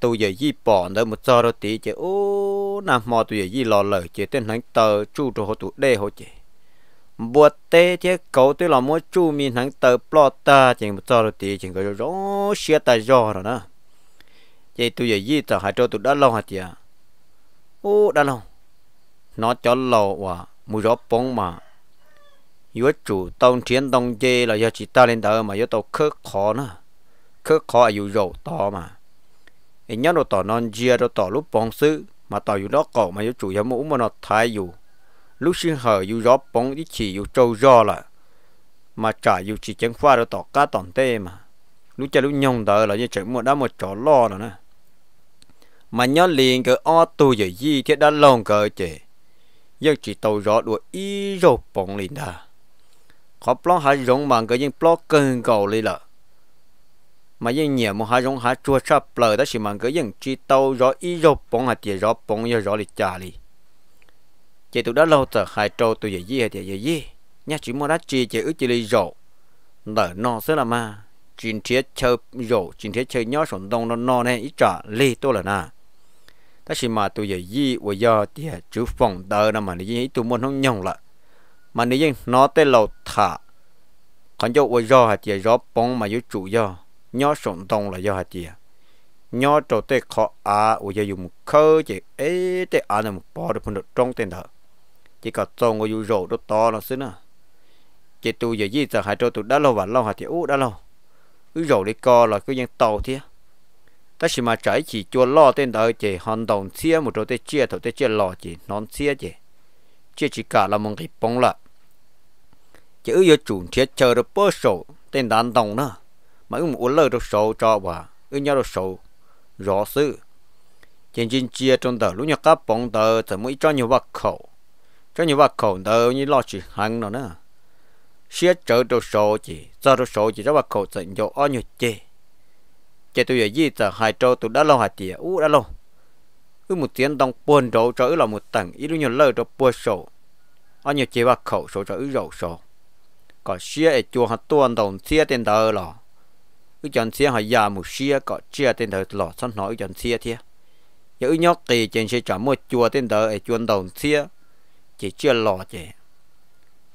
tôi giờ di bỏ nữa một giờ rồi tì chứ ô nam mò tôi giờ di lò lời chứ tên hắn tờ chú rồi hậu tụ đây hậu chứ bữa tê cậu tôi là mỗi chú mình hắn tờ plot ta chỉnh một giờ rồi tì chỉnh ở rõ xia ta do rồi đó vậy tôi giờ gì tao hãy cho tôi đã lâu hả chị à ô đã lâu nó cho lâu à mua rõ bóng mà yếu chủ tông chiến tông chê là do chị ta lên đời mà yếu tao khớ khó nữa khớ khó ở yếu dầu to mà anh nhớ nó tỏ non chia đồ tỏ lúc bóng sư mà tỏ yếu đó cậu mà yếu chủ yếu mũ mà nó thái dù, lúc xin hờ yếu rõ bóng đi chỉ yếu trâu do là mà trả yếu chỉ chẳng khoa đồ tỏ cá tỏn tê mà lúc chơi lúc nhông đời là như chẳng mua đã một chỗ lo rồi nè mà nhớ liền cái o tu giờ gì thế đã lòng cờ chè nhưng chỉ tàu rõ đùa ý rô bóng liền đà khó plong há rong mà cái những plong cần cầu lì lợ mà những nhiều mà há rong há chua xa lờ đó chỉ mà cái những chỉ tàu rõ ý rô bóng hạt tiền rõ bóng giờ rõ lì chà lì chị tụi đã lâu tờ hai trâu tụi giờ gì hạt tiền giờ gì nhà chỉ mua đá chi chị ước chỉ lì rộ lỡ no sẽ là ma chín thiết chơi rộ chín thiết chơi nhó sổn đông nó no nè ít trả lì tôi là na ta chỉ mà tôi giờ gì và giờ thì chú phòng tờ là mà này tôi muốn không nhông lại mà này nhưng nó tới lầu thả còn cho và giờ hạt thì gió bóng mà yếu chủ giờ nhó sổn tông là giờ hạt thì nhó trâu tới khó à và giờ dùng khơ chỉ ấy tới à là bỏ được phần được trong tên thở chỉ có trông có dù rổ đó to là xứ nữa chỉ tôi giờ gì giờ hai trâu tôi đã lâu và lâu hạt thì ú đã lâu cứ rổ đi co là cứ dân tàu thế ta chỉ mà trái chỉ chua lo tên đó chỉ hòn đồng chia một chỗ tê chia thổ tê chia lò chỉ nón chia chỉ chia chỉ cả là một cái bông lạ chỉ ư yo chủ thiết chờ được bớt số tên đàn đồng nữa mà ư một lời được số cho bà ư nhau được số, rõ sự trên trên chia trong tờ lúc nhau các bông tờ thì mới cho nhiều vật khẩu cho nhiều vật khẩu tờ như lo chỉ hàng nó nữa chia chờ được số chỉ giờ được số chỉ cho vật khẩu tận cho ở nhiều chơi tôi tụi gì giờ hai trâu tụi đã lâu hai tiệt u đã lâu ư một tiếng đồng buồn rổ cho ư là một tầng ít lúc nhiều lời cho buồn sổ anh nhiều chế bạc khẩu sổ cho ư rổ sổ có xia ở chùa hạt tuần đồng xia tiền thờ lò ư chọn xia họ già một xia có chia tiền thờ lò sẵn nói ư chọn xia thế, giờ ư nhóc kỳ trên xe chọn một chùa tiền thờ ở chùa đồng xia chỉ chưa lò chè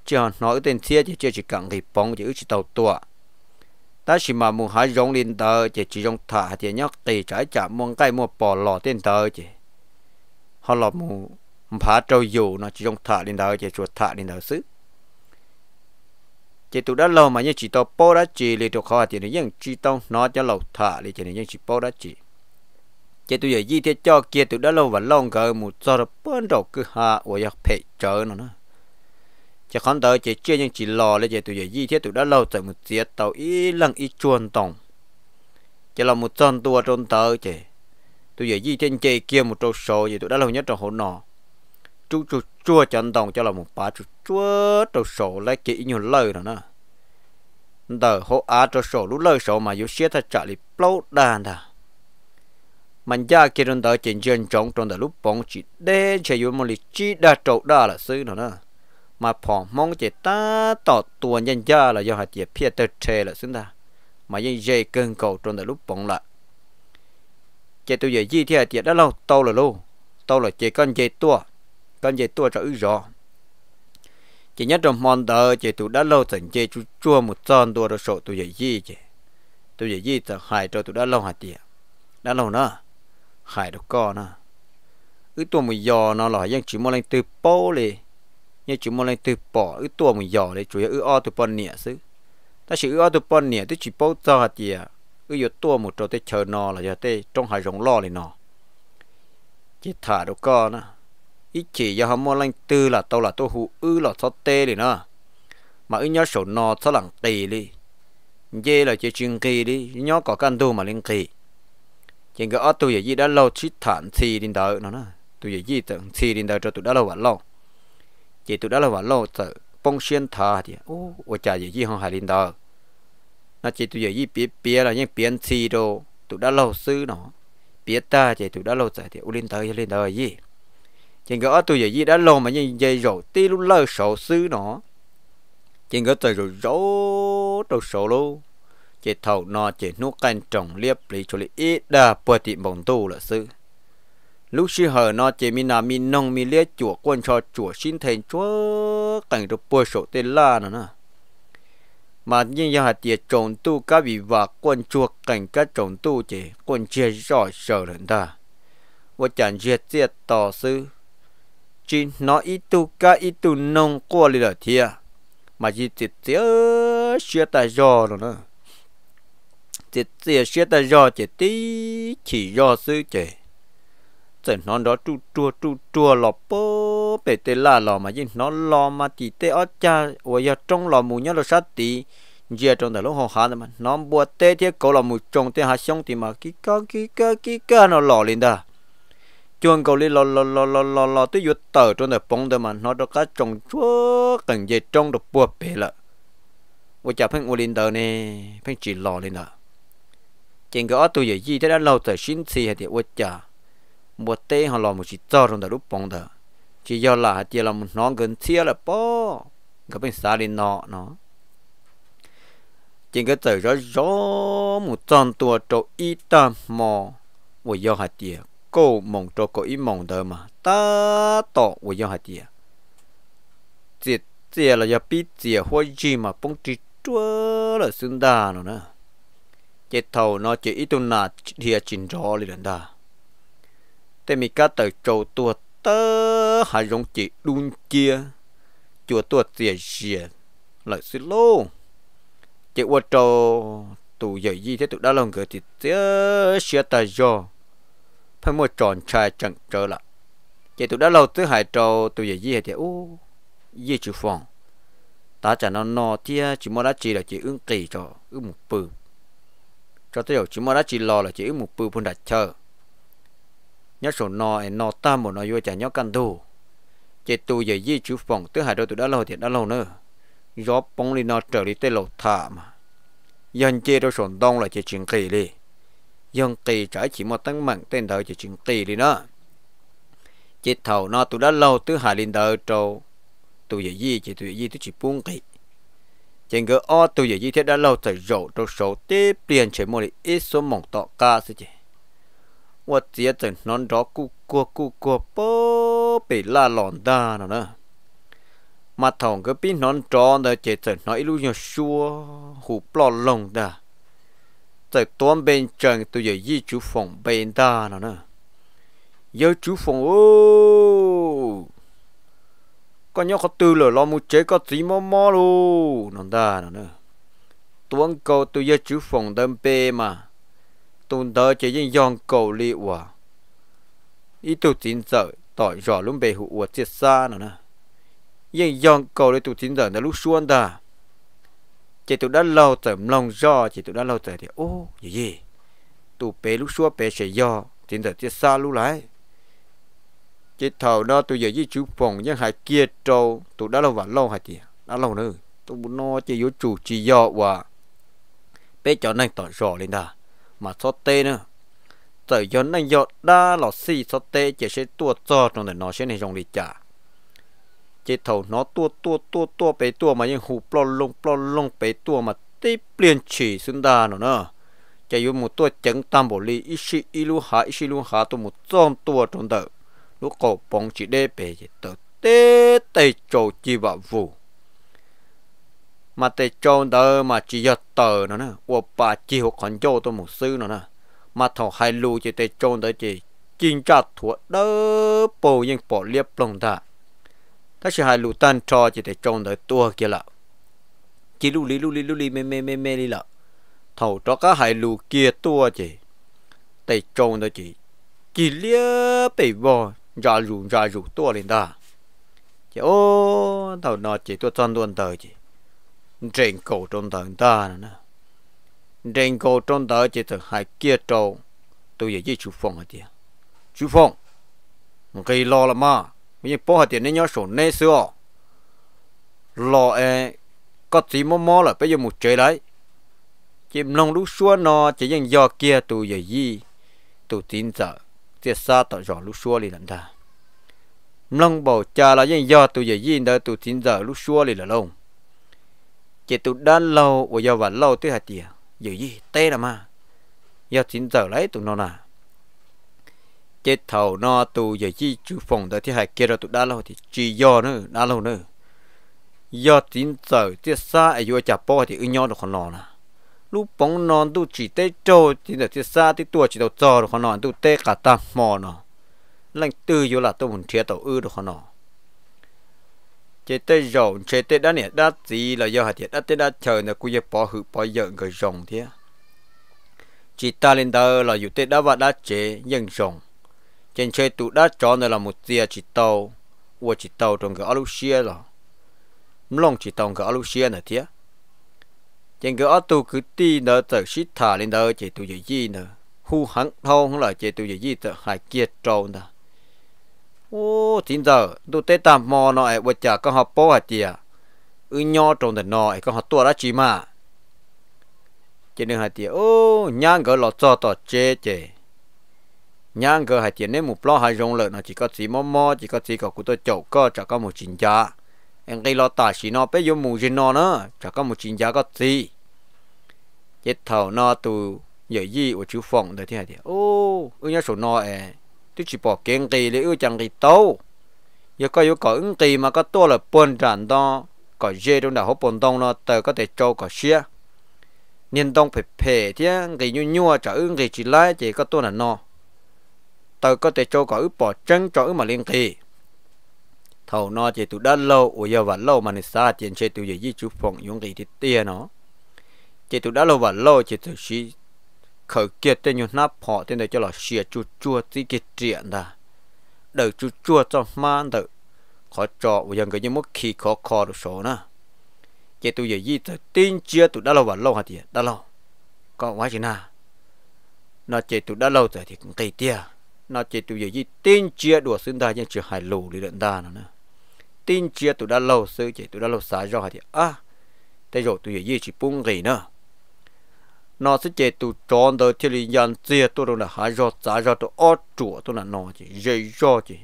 chưa nói tên xia chỉ chưa chỉ cần thì bóng chỉ ư chỉ tàu tuột ta chỉ mà muốn hái giống lên tờ chỉ chỉ giống thả thì nhóc kỳ trái chạm muốn cái mua bỏ lọ tên tờ chỉ họ lò muốn phá trâu dù nó chỉ giống thả lên tờ chỉ chuột thả lên tờ xứ chỉ tụ đã lâu mà như chỉ tao bỏ đã chỉ liền được họ thì nó vẫn chỉ tao nó cho lâu thả thì chỉ nó vẫn chỉ bỏ đã chỉ chỉ tụ giờ gì thế cho kia tụ đã lâu và lâu cỡ một giờ là bớt đầu cứ hạ ở giặc phải chờ nó nữa chỉ còn tới chỉ chia nhưng chỉ lò lấy chỉ tụi giờ di thiết tụi đã lâu rồi một tiết tàu ít lần ít chuồn tổng chỉ là một chân tua trong tờ chỉ tụi giờ di trên chơi kia một trâu sổ gì tụi đã lâu nhất trong hỗn nọ chú chú chua chân tổng cho là một bà chú chúa trâu sổ lấy chỉ nhiều lời nữa nè tờ hô á trâu sổ lúc lời sổ mà yếu xiết thật trả lại lâu đàn thà mình ra kia trong tờ trên chân trống trong tờ lúc bóng chỉ đen chỉ yếu một lịch chỉ đã trâu đa là sư nữa nè mà phỏng mong chỉ ta tỏ tua nhân gia là do hạt chỉ phía tơ là xứng ta mà dân dây cơn cầu trong đời lúc bỗng là chỉ tôi giờ gì thì hạt chỉ đã lâu tao là lâu tao là chỉ con dây tua con dây tua cho ư rõ chỉ nhất trong mòn tờ chỉ tôi đã lâu thành chơi chú một son tua rồi sổ tôi giờ gì chỉ tôi giờ gì hại cho tôi đã lâu hạt chỉ đã lâu nữa hại được con nữa ư tua mùi giò nó là dân chỉ mua lên từ bố liền như chủ mò lên từ bỏ ứ tua mình giò để chủ yếu ứ o từ bọn nè, xứ ta chỉ ứ o từ bọn nè, tới chỉ hạt gì à, ứ yếu tua một trâu tới chờ nò là giờ tới trong hải rồng lo lên nò, chỉ thả đồ co nữa ít chỉ giờ hâm mò lên từ là tao là tôi hụ ứ là thoát tê đi nữa mà ứ nhớ sổ nò thoát lẳng tì đi dê là chơi chuyên kỳ đi nhớ có căn tu mà liên kỳ chỉ có tôi gì đã lâu chít thản thì đến đợi nó nữa tôi gì tưởng thì đến đợi cho tôi đã lâu vẫn lâu chỉ tụi đó là vào lâu tự bông xuyên thà thì ô ô chả gì gì không hài linh đó nó chỉ tụi gì bia bia là những biến chi đồ tụi đó lâu sư nó bia ta chỉ tụi đó lâu tự thì ô linh tới linh tới gì chỉ có tụi gì đã lâu mà những dây rồi tí lúc lơ sổ sư nó chỉ có tụi rồi rốt đầu sổ luôn chỉ thầu nó chỉ nuốt canh trồng liếp lý cho lý ít đa bờ tị bồng tu là sư lúc xưa hờ nó chỉ mi nào mi nông mi lia chùa quân cho chùa xin thành chúa cảnh được bùa sổ tên la nữa nè mà như giờ hạt tiệt trồng tu cá bị và quân chùa cảnh cá trồng tu chỉ quân chia rõ sợ lần ta và chẳng chia chia tỏ sư chỉ nó ít tu cá ít tu nông qua lì là thia mà chỉ tiệt tiệt chia tài rõ rồi nữa tiệt tiệt chia tài rõ chỉ tí chỉ rõ sư chỉ chỉ nó đó tru tru tru tru lò bố bể tê la lọ mà gì nó lọ mà thì tê ở cha ở giờ trong lò mù nhớ lọ sát tì giờ trong đó lúc họ há mà nó bùa tê thế cầu lọ mù trong tê há xong thì mà kí ca kí ca kí ca nó lọ lên đó chuông cầu lên lọ lọ lọ lọ lò lò tới vô tờ trong đó bông đó mà nó đó cá trồng chúa cần về trong đó bùa bể lợ ở cha phanh ở lên đó nè phanh chỉ lọ lên đó chỉ có tôi giờ gì thế đã lâu tới sinh xì hay thì ở cha một tê họ lò một chỉ cho trong đời bông bóng chỉ do là chỉ là một nón gần chia là po cái bên xa đến nọ nó chỉ cái tờ rõ rõ một tròn tua trộn y tâm mò của do hạt tiền cô mong cho cô ý mong đời mà ta tỏ của do hạt tiền chỉ chỉ là do biết chỉ hoa gì mà bông chỉ chúa là xứng đà nó nè chết thầu nó chỉ ít tuần là thì chỉnh rõ liền đà Thế mình cá tờ châu tua tơ hà rong chỉ đun chia chùa tua tiền xìa lại xin lô chị qua châu tù giờ di thế tụi đã lòng gửi thì tớ xìa ta do phải mua tròn chai chẳng trở lại chị tụi đã lâu tớ hải châu tù giờ di thì ô di chịu phòng ta chả nó no thia chỉ mua đá chỉ là chỉ ưng kỳ cho ưng một bự cho tới giờ chỉ mua đá chỉ lo là chỉ ưng một bự phun đặt chờ nhớ số nọ nọ ta một nọ vô chả nhớ căn đồ chế tu giờ di chú phòng tứ hải đôi tụi đã lâu thì đã lâu nữa gió bóng lên nọ trở đi tới lầu thả mà dân chế đôi sổn đông là chế chuyện kỳ đi dân kỳ trả chỉ một tăng mạnh tên đời chế chuyện kỳ đi nó chế thầu nọ tụi đã lâu tứ hải lên đời trâu tụi giờ di chế tụi giờ di tôi chỉ buông kỳ chẳng gỡ o tụi giờ di thế đã lâu thời rộ trâu sổ tiếp tiền chế mua ít số mỏng tọ ca sẽ chế 我只整弄着咕咕咕咕啵被拉冷大了呢。mà thằng cái pin nó tròn đó chỉ 整 nó nói luôn nhỏ xua hụp bỏ lồng đó tại tuôn bên trần tôi giờ di chú phòng bên ta nó nè giờ chú phòng ô con nhóc có tư lời lo mu chế có tí mò mò luôn nó ta nó nè tuôn cầu tôi giờ chú phòng đâm bê mà tụng đó chỉ những dòng cầu li hòa ý tụ chính giờ tỏi rõ luôn bề hụ hòa chết xa nữa nè những dòng cầu li tụ chính giờ là lúc xuân ta chỉ tụ đã lâu tới lòng do chỉ tụ đã lâu tới thì ô gì gì tụ bề lúc xuân bề sẽ do chính giờ chết xa lúc lại chỉ thầu đó tụ giờ với chú phòng những hạt kia trâu tụ đã lâu và lâu hạt gì đã lâu nữa tụ muốn nó chỉ yếu chủ chỉ do hòa bé cho nên tỏ rõ lên ta มาสเตนะต่ยนนันยอดดาหลอสีสเตเจเชตัวจอตรงไหนนอเชนในตงลีจ่าเจ้าทนอตัวตัวตัวตัวไปตัวมายังหูปลนลงปลนลงไปตัวมาตีเปลี่ยนฉีสุดาเนาะจะยู่หมดตัวจังตามบลีอิชิอิลูหาอิชิลูหาตัวหมดจอมตัวตรงเดอลูกกบปองจีเดเปเจตเตเตโจจีบะวู mà tê chôn đỡ mà chỉ giật tờ nó nè ô bà chỉ hộ khẩn chô tôi một sư nó nè mà thọ hai lưu chỉ tê chôn đỡ chỉ chính cha thua đỡ bồ nhưng bỏ liếp lòng ta ta chỉ hai lưu tan cho chỉ tê chôn đỡ tua kia là chỉ lưu lì lưu lì lưu lì mê mê mê mê lì là thầu cho cả hai lưu kia tua chỉ tê chôn đỡ chỉ chỉ liếp bể bò ra rủ ra rủ tua lên ta chỉ ô thầu nó chỉ tua chân tuần tờ chỉ trên cổ trong thần ta nè trên cổ trong tờ chỉ thực hai kia trâu tôi giờ với chú phong hả tiền chú phong gây lo là mà bây giờ bố hả tiền nên nhớ sổ nê xưa lo e có gì mò mò là bây giờ một chơi đấy chỉ nông lúc xua nó chỉ dành do kia tôi giờ gì tôi tin sợ tiệt xa tỏ rõ lúc xua liền ta lòng bảo cha là dành do tôi giờ gì đó tôi tin sợ lúc xua liền là lông chỉ tụ đã lâu và do và lâu tuy hạt tiền giờ gì tê là mà do chính giờ lấy tụ nó là chế thầu nó tụ giờ chi chú phòng đó thì hạt kia rồi tụ đã lâu thì chỉ do nữa đã lâu nữa do chính giờ thì xa ở à, vô chả bỏ thì ứng nhau được còn lò là lúc bóng non tu chỉ tê trâu thì giờ thì xa thì tua chỉ đầu trâu được còn lò tu tê cả tam mò nó lạnh tư vô là tôi mình thiệt tàu ư được còn lò chế tê rộng chế tê đã nè đã gì là do hạt thiệt đã tê đã chờ là cũng giờ bỏ hử bỏ giận người rộng thế chỉ ta lên đó là dù tê đã và đã chế nhân rộng trên chơi tụ đã cho nên là một tia chỉ tàu của chỉ tàu trong cái alusia là mông chỉ tàu cái alusia này thế trên cái ở tụ cứ ti nợ tờ xít thả lên đó chỉ tụ gì nữa hu hắn thâu là chỉ tụ gì tờ hải kia trâu nữa ô chín giờ đủ tết tạm mò nội vợ chả có học bố hả chị à ư nho trồng được nội có học tua đã chị mà chị đừng hả chị ô nhang gỡ lọt cho tỏ chê chê nhang gỡ hả chị nếu một lo hai rong lợn nó chỉ có chỉ mò mò chỉ có chỉ có cụ tôi chậu có chả có một chính giá em gây lo tả chỉ nọ bây giờ mù gì nọ nữa chả có một chính giá có gì chết thầu nọ từ giờ gì ở chú phòng đấy thế hả chị ô ư nhỏ số nọ ấy tôi chỉ bỏ kiến kỳ để ưu chẳng kỳ tâu giờ có yêu cầu ứng kỳ mà có tua là buồn rạn đó, có dê trong đảo hốt buồn tông nó tờ có thể cho có xia nên tông phải phê thế kỳ như nhua trở ứng kỳ chỉ lại chỉ có tua là no tờ có thể cho có ứ bỏ chân cho ứng mà liên kỳ thầu nó chỉ tụ đã lâu ủa giờ và lâu mà nên xa tiền chơi tụ giờ di chú phong những kỳ thì tiền nó chỉ tụ đã lâu và lâu chỉ tụ xí khởi kia trên nhiều nắp họ thế này cho là xìa chua chua tí kia triển đó đời chua chua cho man tự khó trọ và dân cái như mức khi khó khó được số nữa chế tôi vậy gì tôi tin chưa tôi đã lâu và lâu hả thì đã lâu có quá gì na nó chế tôi đã lâu rồi thì cũng tay tia nó chế tôi vậy gì tin chưa đùa xứng ta nhưng chưa hài lù đi lợn ta nữa nè tin chưa tôi đã lâu sư chế tôi đã lâu xa rồi hả thì à thế rồi tôi vậy gì chỉ buông gì nữa nó sẽ chế tụ tròn đời thì lý dân chia tụ rồi là hạ giọt giá giọt tụ ớt chùa tụ là nó chỉ dây giọt chỉ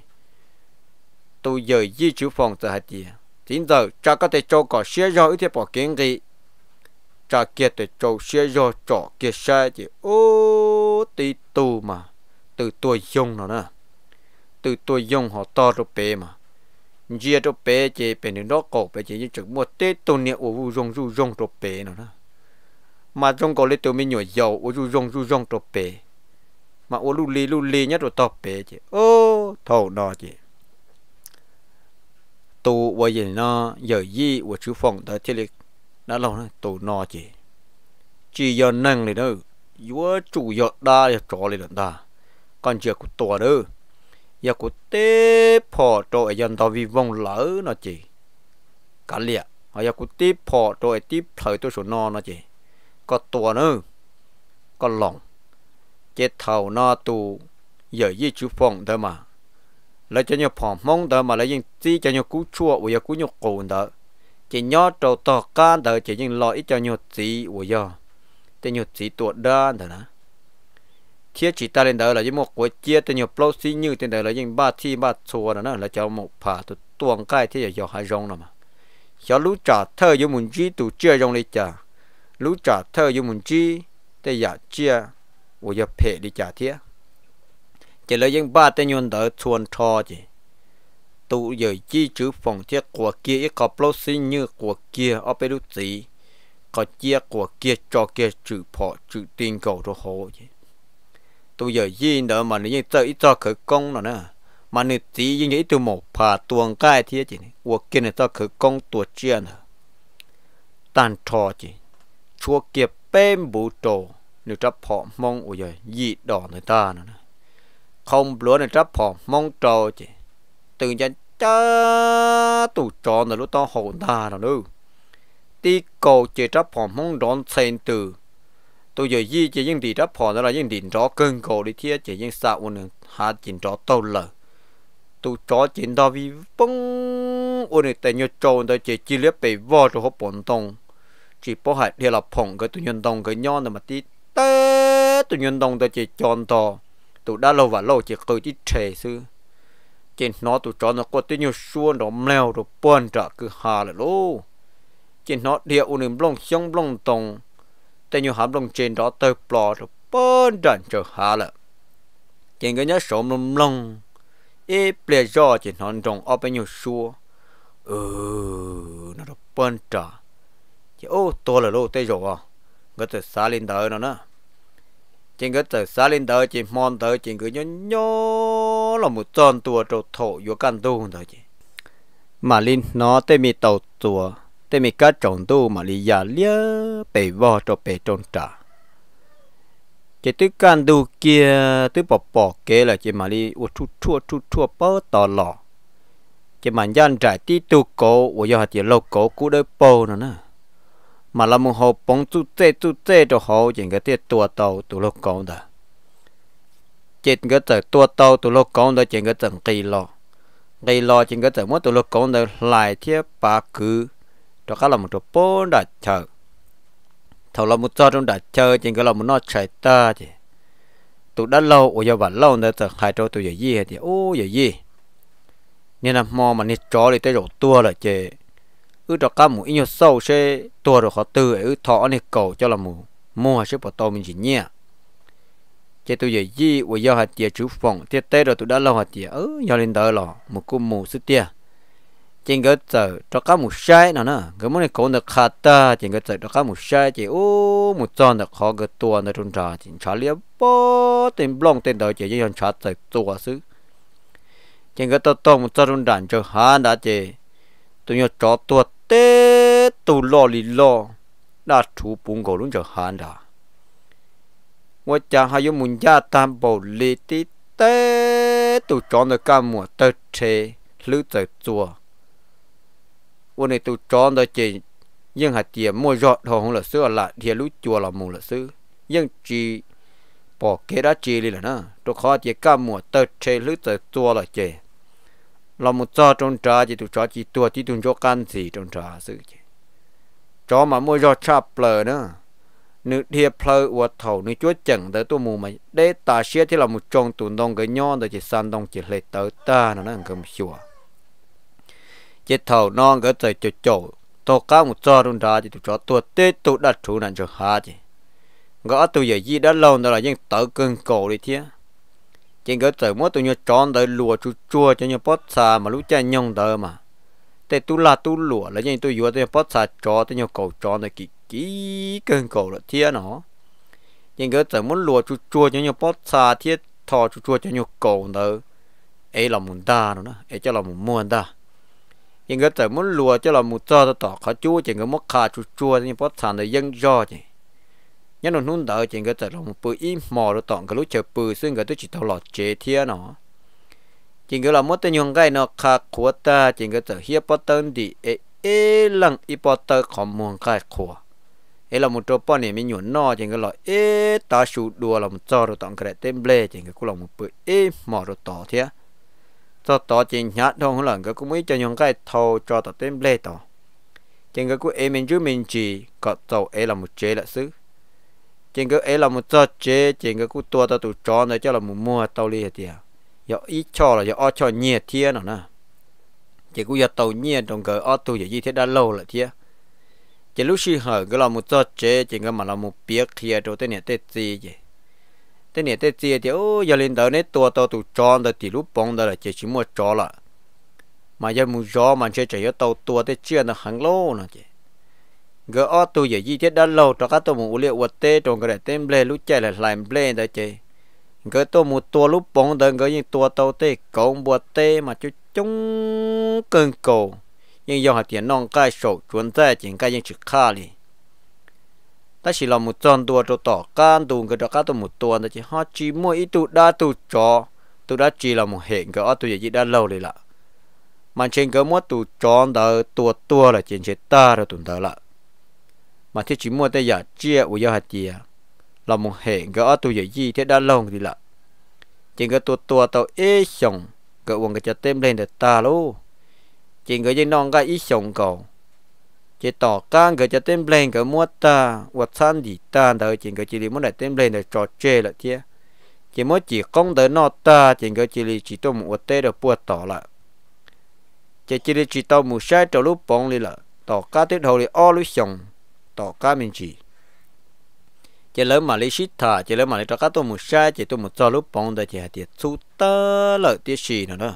tụ giờ di chú phong tới hạt gì chính giờ cha có thể cho có xe giọt ít thì bỏ kiến gì cha kia thì cho xe giọt cho kia xe chỉ ô tí tù mà từ tuổi dùng nó nè từ tuổi dùng họ to rồi bé mà chia rồi bé chỉ bé nó cổ bé chỉ như chữ mua tết tụ niệm của vùng dùng dùng rồi bé nó nè mà trong có lấy tụi mình nhồi dầu ô ru rong ru rong trộp bể mà ô lu lì lu lì nhất rồi tọp bể chứ, ô thầu nọ chứ, tụ bây giờ nó giờ gì của chú phòng tới thiết lịch, đã lâu rồi tụ nọ chứ, chỉ giờ năng này đó vừa chủ giờ đa giờ trò này đó còn chưa có tụa đó giờ có tế phò trò dân tao vi vong lỡ nó chứ, cả liệt họ giờ có tiếp phò trò tiếp thời tôi số nọ nó chứ có tua nữa có lòng chết thầu nó tu giờ với chú phong thôi mà lấy cho nhau phòng mong thôi mà lấy những gì cho nhau cú chua bây giờ cú nhau cồn đó chỉ nhớ trâu to can đó chỉ những loại cho nhau gì bây giờ cho nhau gì tuột đơn thôi nè chia chỉ ta lên đó là với một quả chia cho nhau plot xí như trên đó là những ba thi ba chua đó nè là cho một phà tuột tuồng cái thế giờ hai rong nè mà cho lũ trả thơ với muốn gì tu chưa rong đi chả รู้จักเธออยู่มุนจีแต่อยากเจอยากเพลดีจะเลยยังบ้าแต่ยนเดอชวนทอจีตูใหญ่จีจื้อฝงเทียกัวเกียกับปลซิยื้อกัวเกียเอาไปดูสีก็เจียกัวเกียจอเกียจื้อพอจื้อติงเก่าตัวโหจีตุยใหญ่ยีเดอมันยังเจออีจอเขยกงน่ะนะมันนี่ตียังไงตัวหมกผ่าตัวงใกล้เทียจีวัวกินเนี่ยจอเขยกงตัวเจียนะตันทอจี chua kiệp bêm bù trổ nếu chấp họ mong ủi rồi dị đỏ người ta nữa không lúa này chấp họ mong trò chị từ nhân cha tụ tròn là lúc to hậu ta rồi nữa tí cầu chỉ chấp họ mong đón sen từ tôi giờ gì chỉ những đi chấp họ đó là những điện rõ cơn cầu đi thiết chỉ những sao ôn hạ chỉnh rõ tàu lờ tôi chó chỉnh vâng, đó vì bông ôn này tại nhiều tròn đó chỉ chỉ liếc bị vò cho họ bổn tông chỉ bỏ hạt để là phòng cái tụi nhân đồng cái nhon là mà tí tê tụi nhân đồng ta chỉ chọn to tụi đã lâu và lâu chỉ cười chỉ trẻ sư trên nó tụi chọn nó có tụi nhiều xuân đó mèo rồi bòn trả cứ hà là lô trên nó địa u niệm long xong long tông tụi nhiều hàm long trên đó tới bò rồi bòn trả chờ hà là trên cái nhớ sống long long ít bề do trên nó trong ở bên nhiều xuân ừ nó rồi bòn trả chỉ ô to là lô tây rồi à người từ xa lên tới nó nữa chỉ người từ xa lên tới chỉ mòn tới chỉ cứ nhó nhó là một tròn tua trâu thổ vô căn tu thôi chỉ mà lên nó tê mi tàu tua tê mi cá trồng tu mà li già lia bể vò trâu bể trôn trả chỉ tứ căn tu kia tứ bỏ bỏ kế là chỉ mà li u chu chu chu chu bơ tò lò chỉ mà dân trải tí tu cổ u do hạt chỉ lâu cổ cũ đôi bầu nữa nữa mà là một hồ bóng tu tê tu tê cho hồ những cái tiết tua tàu tụ lô con đó trên cái tờ tua tàu tụ lô con đó chỉ cái tầng kỳ lo kỳ lo chỉ cái tầng mất tụ lô con đó lại thiết bà cứ đó cái là một chỗ bốn đã chờ thầu là một chỗ trong đã chờ chỉ cái là một nó chạy ta chứ tụ đã lâu ôi giờ vẫn lâu nữa tờ hai chỗ tụ giờ gì thì ô giờ gì nên là mò mà nít chó đi tới rổ tua là chứ ư trọ cá mù ít sâu sẽ tua được họ từ ư thọ này cầu cho là mù mua hạt sẽ bỏ to mình chỉ nhẹ chế tôi giờ gì và do hạt tiề chú phòng tiết tê rồi tôi đã lâu hạt tiề ớ do lên đỡ lò một cú mù sứt tiề trên cái tờ cho cá mù sai nào nè cái món này cổ được khát ta trên cái tờ cho cá mù sai chỉ ô một tròn được khó cái tua nó trung trà chỉ trả liệp bó tên blong tên đỡ chỉ cho trả tới tua xứ trên cái tờ tao một tròn đàn cho hà đã chỉ tôi nhớ cho tua tê tù lò lì lò đã chú bụng gỗ luôn cho hắn đã ngoài cha hai yung muốn gia tam bầu lì tê tê tù chọn được cả mùa tê chê lư tê chua quân này tù chọn được chỉ nhưng hạt tiền mua rọt hồ không là xưa là thiệt lú chua là mù là xưa nhưng chỉ bỏ cái đó chỉ là nó tôi khó chỉ cả mùa tê chê lư tê chua là chê là một cho trong trà chỉ tụ cho chỉ tua chỉ tụ cho can gì trong trà sự chứ cho mà mua cho cha plờ nữa nữ thiệp plờ uất thầu nữ chúa chẳng tới tu mù mà để ta xia thì là một trong tụ đông cái nhon để chỉ san đông chỉ lệ tới ta nó đang cầm xua chỉ thầu non cái trời chỗ chỗ tôi cá một cho trong trà chỉ tụ cho tua tê tụ đặt chủ nạn cho hà chứ gõ tôi giờ gì đã lâu rồi là nhưng tự cơn cổ đi thiệt trên cái trời mỗi tụi nhau tròn đời lúa chua chua cho nhau bớt xa mà lúc cha nhông đời mà thế tôi là tôi lúa là nhưng tôi vừa tôi bớt xa cho tôi nhau cầu tròn đời kỹ kỹ cơn cầu là thiên nó trên cái trời mỗi lúa chua chua cho nhau bớt xa thiết thò chua chua cho nhau cầu đời ấy là muốn ta nữa ấy cho là muốn mua ta nhưng cái trời muốn lúa cho là muốn cho ta tỏ khó chua chỉ có mất khá chua chua nhưng bớt xa đời dân do chứ nhớ nó nung đỡ chuyện cái tờ lòng bự im mò rồi tỏng cái lúc chờ bự xương cái tôi chỉ thâu lọt chế thiên nó chuyện cái là mất tên nhung cái nó khá khua ta chuyện cái tờ hiếp bắt tên đi Ế ê lăng ít bắt tờ khó muôn cái khóa. Ế là một chỗ bao này mình nhuận nó chuyện cái là ế ta sụ đùa là một cho rồi tỏng cái tên ble chuyện cái cũng là một bự ê mò rồi tỏ thiên cho tỏ chuyện nhát đâu lần cái cũng mới cho nhung cái thâu cho tỏ tên ble tỏ chuyện cái cũng ế mình chứ mình chỉ có tàu ế là một chế là xứ chỉ cái ấy là một cho chế chỉ cái cú tua ta tụ chó nữa cho là một mua tàu liệt thì à giờ ít cho là giờ ở cho nhẹ thiên nữa nè chỉ cú giờ tàu nhẹ trong cái ở tụ giờ gì thế đã lâu là thiên chỉ lúc xưa hở cái là một cho chế chỉ cái mà là một biếc kia rồi tên này tên gì vậy tên này tên gì thì ô giờ lên đầu này tua tàu tụ chó nữa thì lúc bóng đó là chỉ chỉ mua chó là mà giờ mua chó mà chơi chơi giờ tàu tua tên chưa nó hàng lâu nữa chứ gỡ ở tu giờ gì chết đã lâu cho các tôi muốn liệu vật tê trong cái tên ble lúc chạy là làm ble đó chị gỡ tôi muốn tua lúc bóng đơn gỡ những tua tàu tê cổng bùa tê mà chú chúng cơn cổ nhưng dòng hạt tiền non cái sổ chuẩn ra chỉ cái những chữ kha đi ta chỉ là một tròn tua cho tỏ can tu gỡ cho các tôi một tua đó chị họ chỉ mỗi ít tu đã tu cho tu đã chỉ là một hiện gỡ ở tu giờ gì đã lâu rồi lạ mà trên gỡ mất tu tròn đó tua tua là chuyện chết ta rồi tuần đó lạ mà thế chỉ mua tay giờ chia u giờ hạt chia à? là một hệ gỡ ở tôi giờ gì thế đã lâu thì là chỉ gỡ tôi tôi tao ít sống gỡ uống cái chợ tem lên để ta luôn chỉ gỡ dây non cái ít sống cầu chỉ tỏ can gỡ chợ tem lên gỡ mua ta hoặc san gì ta đợi chỉ gỡ chỉ đi muốn để tem lên để trò chơi là thế chỉ mới chỉ không đợi nó ta chỉ gỡ chỉ đi chỉ tôi một tê được buộc tỏ lại chỉ chỉ đi chỉ tao một sai trò lúc bóng đi là tỏ cá tiếp đầu thì o lúc sống tỏ cá mình chỉ chỉ lớn mà lấy shit thả, chỉ lớn mà lấy cho cá tôi một sai chỉ tôi một cho lúc bông đây chỉ hạt tiền su tơ lợi tiền gì nữa nữa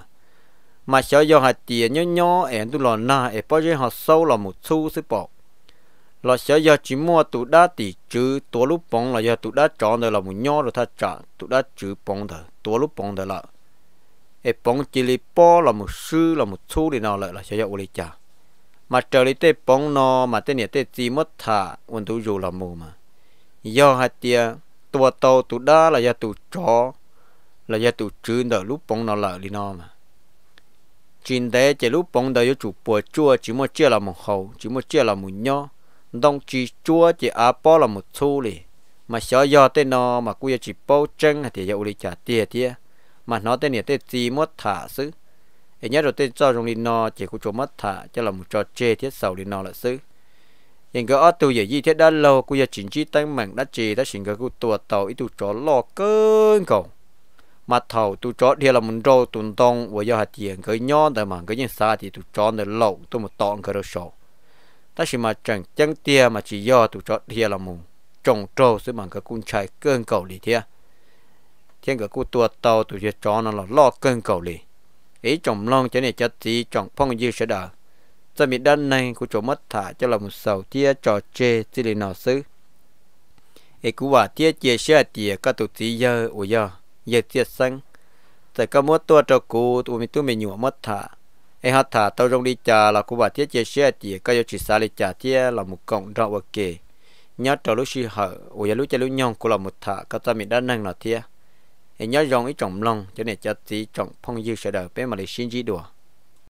mà cho do hạt tiền nhỏ nhỏ em tôi lo na em bao giờ họ sâu là một xu sư bỏ là sẽ do chỉ mua tụ đá tỷ chứ tụ lúc bóng là do tụ đá chọn rồi là một nhỏ rồi ta trả tụ đá chữ bông thôi tụ lúc bông thôi là em bông chỉ lấy bỏ là một sư là một xu để nào lại là sẽ do ô lấy trả mà trở lại tê bóng nó mà tê nhẹ tê chỉ mất thả quân thủ dù là mù mà do hạt tia tua tàu tụ đá là do tụ chó là do tụ chữ đỡ lúc bóng nó lợ đi nó mà trên đấy chỉ lúc bóng đỡ do chủ bùa chua chỉ một chia là một hầu chỉ một chia là một nho đông chỉ chua chỉ á bó là một xu lì mà sợ do tê nó mà cũng chỉ bao chân thì do uli trả tiền tia mà nó tê nhẹ tê chỉ mất thả xứ thì nhớ đầu tiên cho rồng linh nó chỉ có chỗ mất thả cho là một trò chê thiết sầu linh nó là xứ hiện có ở từ giờ gì thế đã lâu cũng giờ chính trị tăng mạnh đã chỉ đã xin cái cũng tua tàu ít tụ chó lo cơn cầu mà thầu tụ chó thì là mình râu tuần tông và giờ hạt tiền cái nhon tại mà cái nhân xa thì tụ chó để lậu tụ một tọn cái đồ sổ ta chỉ mà chẳng chẳng tia mà chỉ do tụ chó thì là mùng trồng trâu sẽ bằng cái cung chạy cơn cầu lì thế cái cũng tua tàu tụ chó nó là lo cơn cầu lì ý trồng long cho nên chất gì trồng phong dư sẽ đỡ cho mình đơn này của chỗ mất thả cho là một sầu chia trò chê chỉ để nó xứ ý của bà chia chia sẻ tìa các tổ tí giờ ủa giờ giờ chia xăng tại các mốt tua trò cụ tụ mình tụ mình nhụa mất thả ấy hát thả tao rong đi trà là của bà thiết chia sẻ tìa các yêu chỉ xa đi trà chia là một cộng rộng ở kề nhớ trò lúc xì hở ủa giờ lúc chơi lúc nhong của là một thả các ta mình đơn này là thiết nhớ dòng ít trọng lòng cho nên cho tí trọng phong dư sẽ đợi bé mà để xin dĩ đùa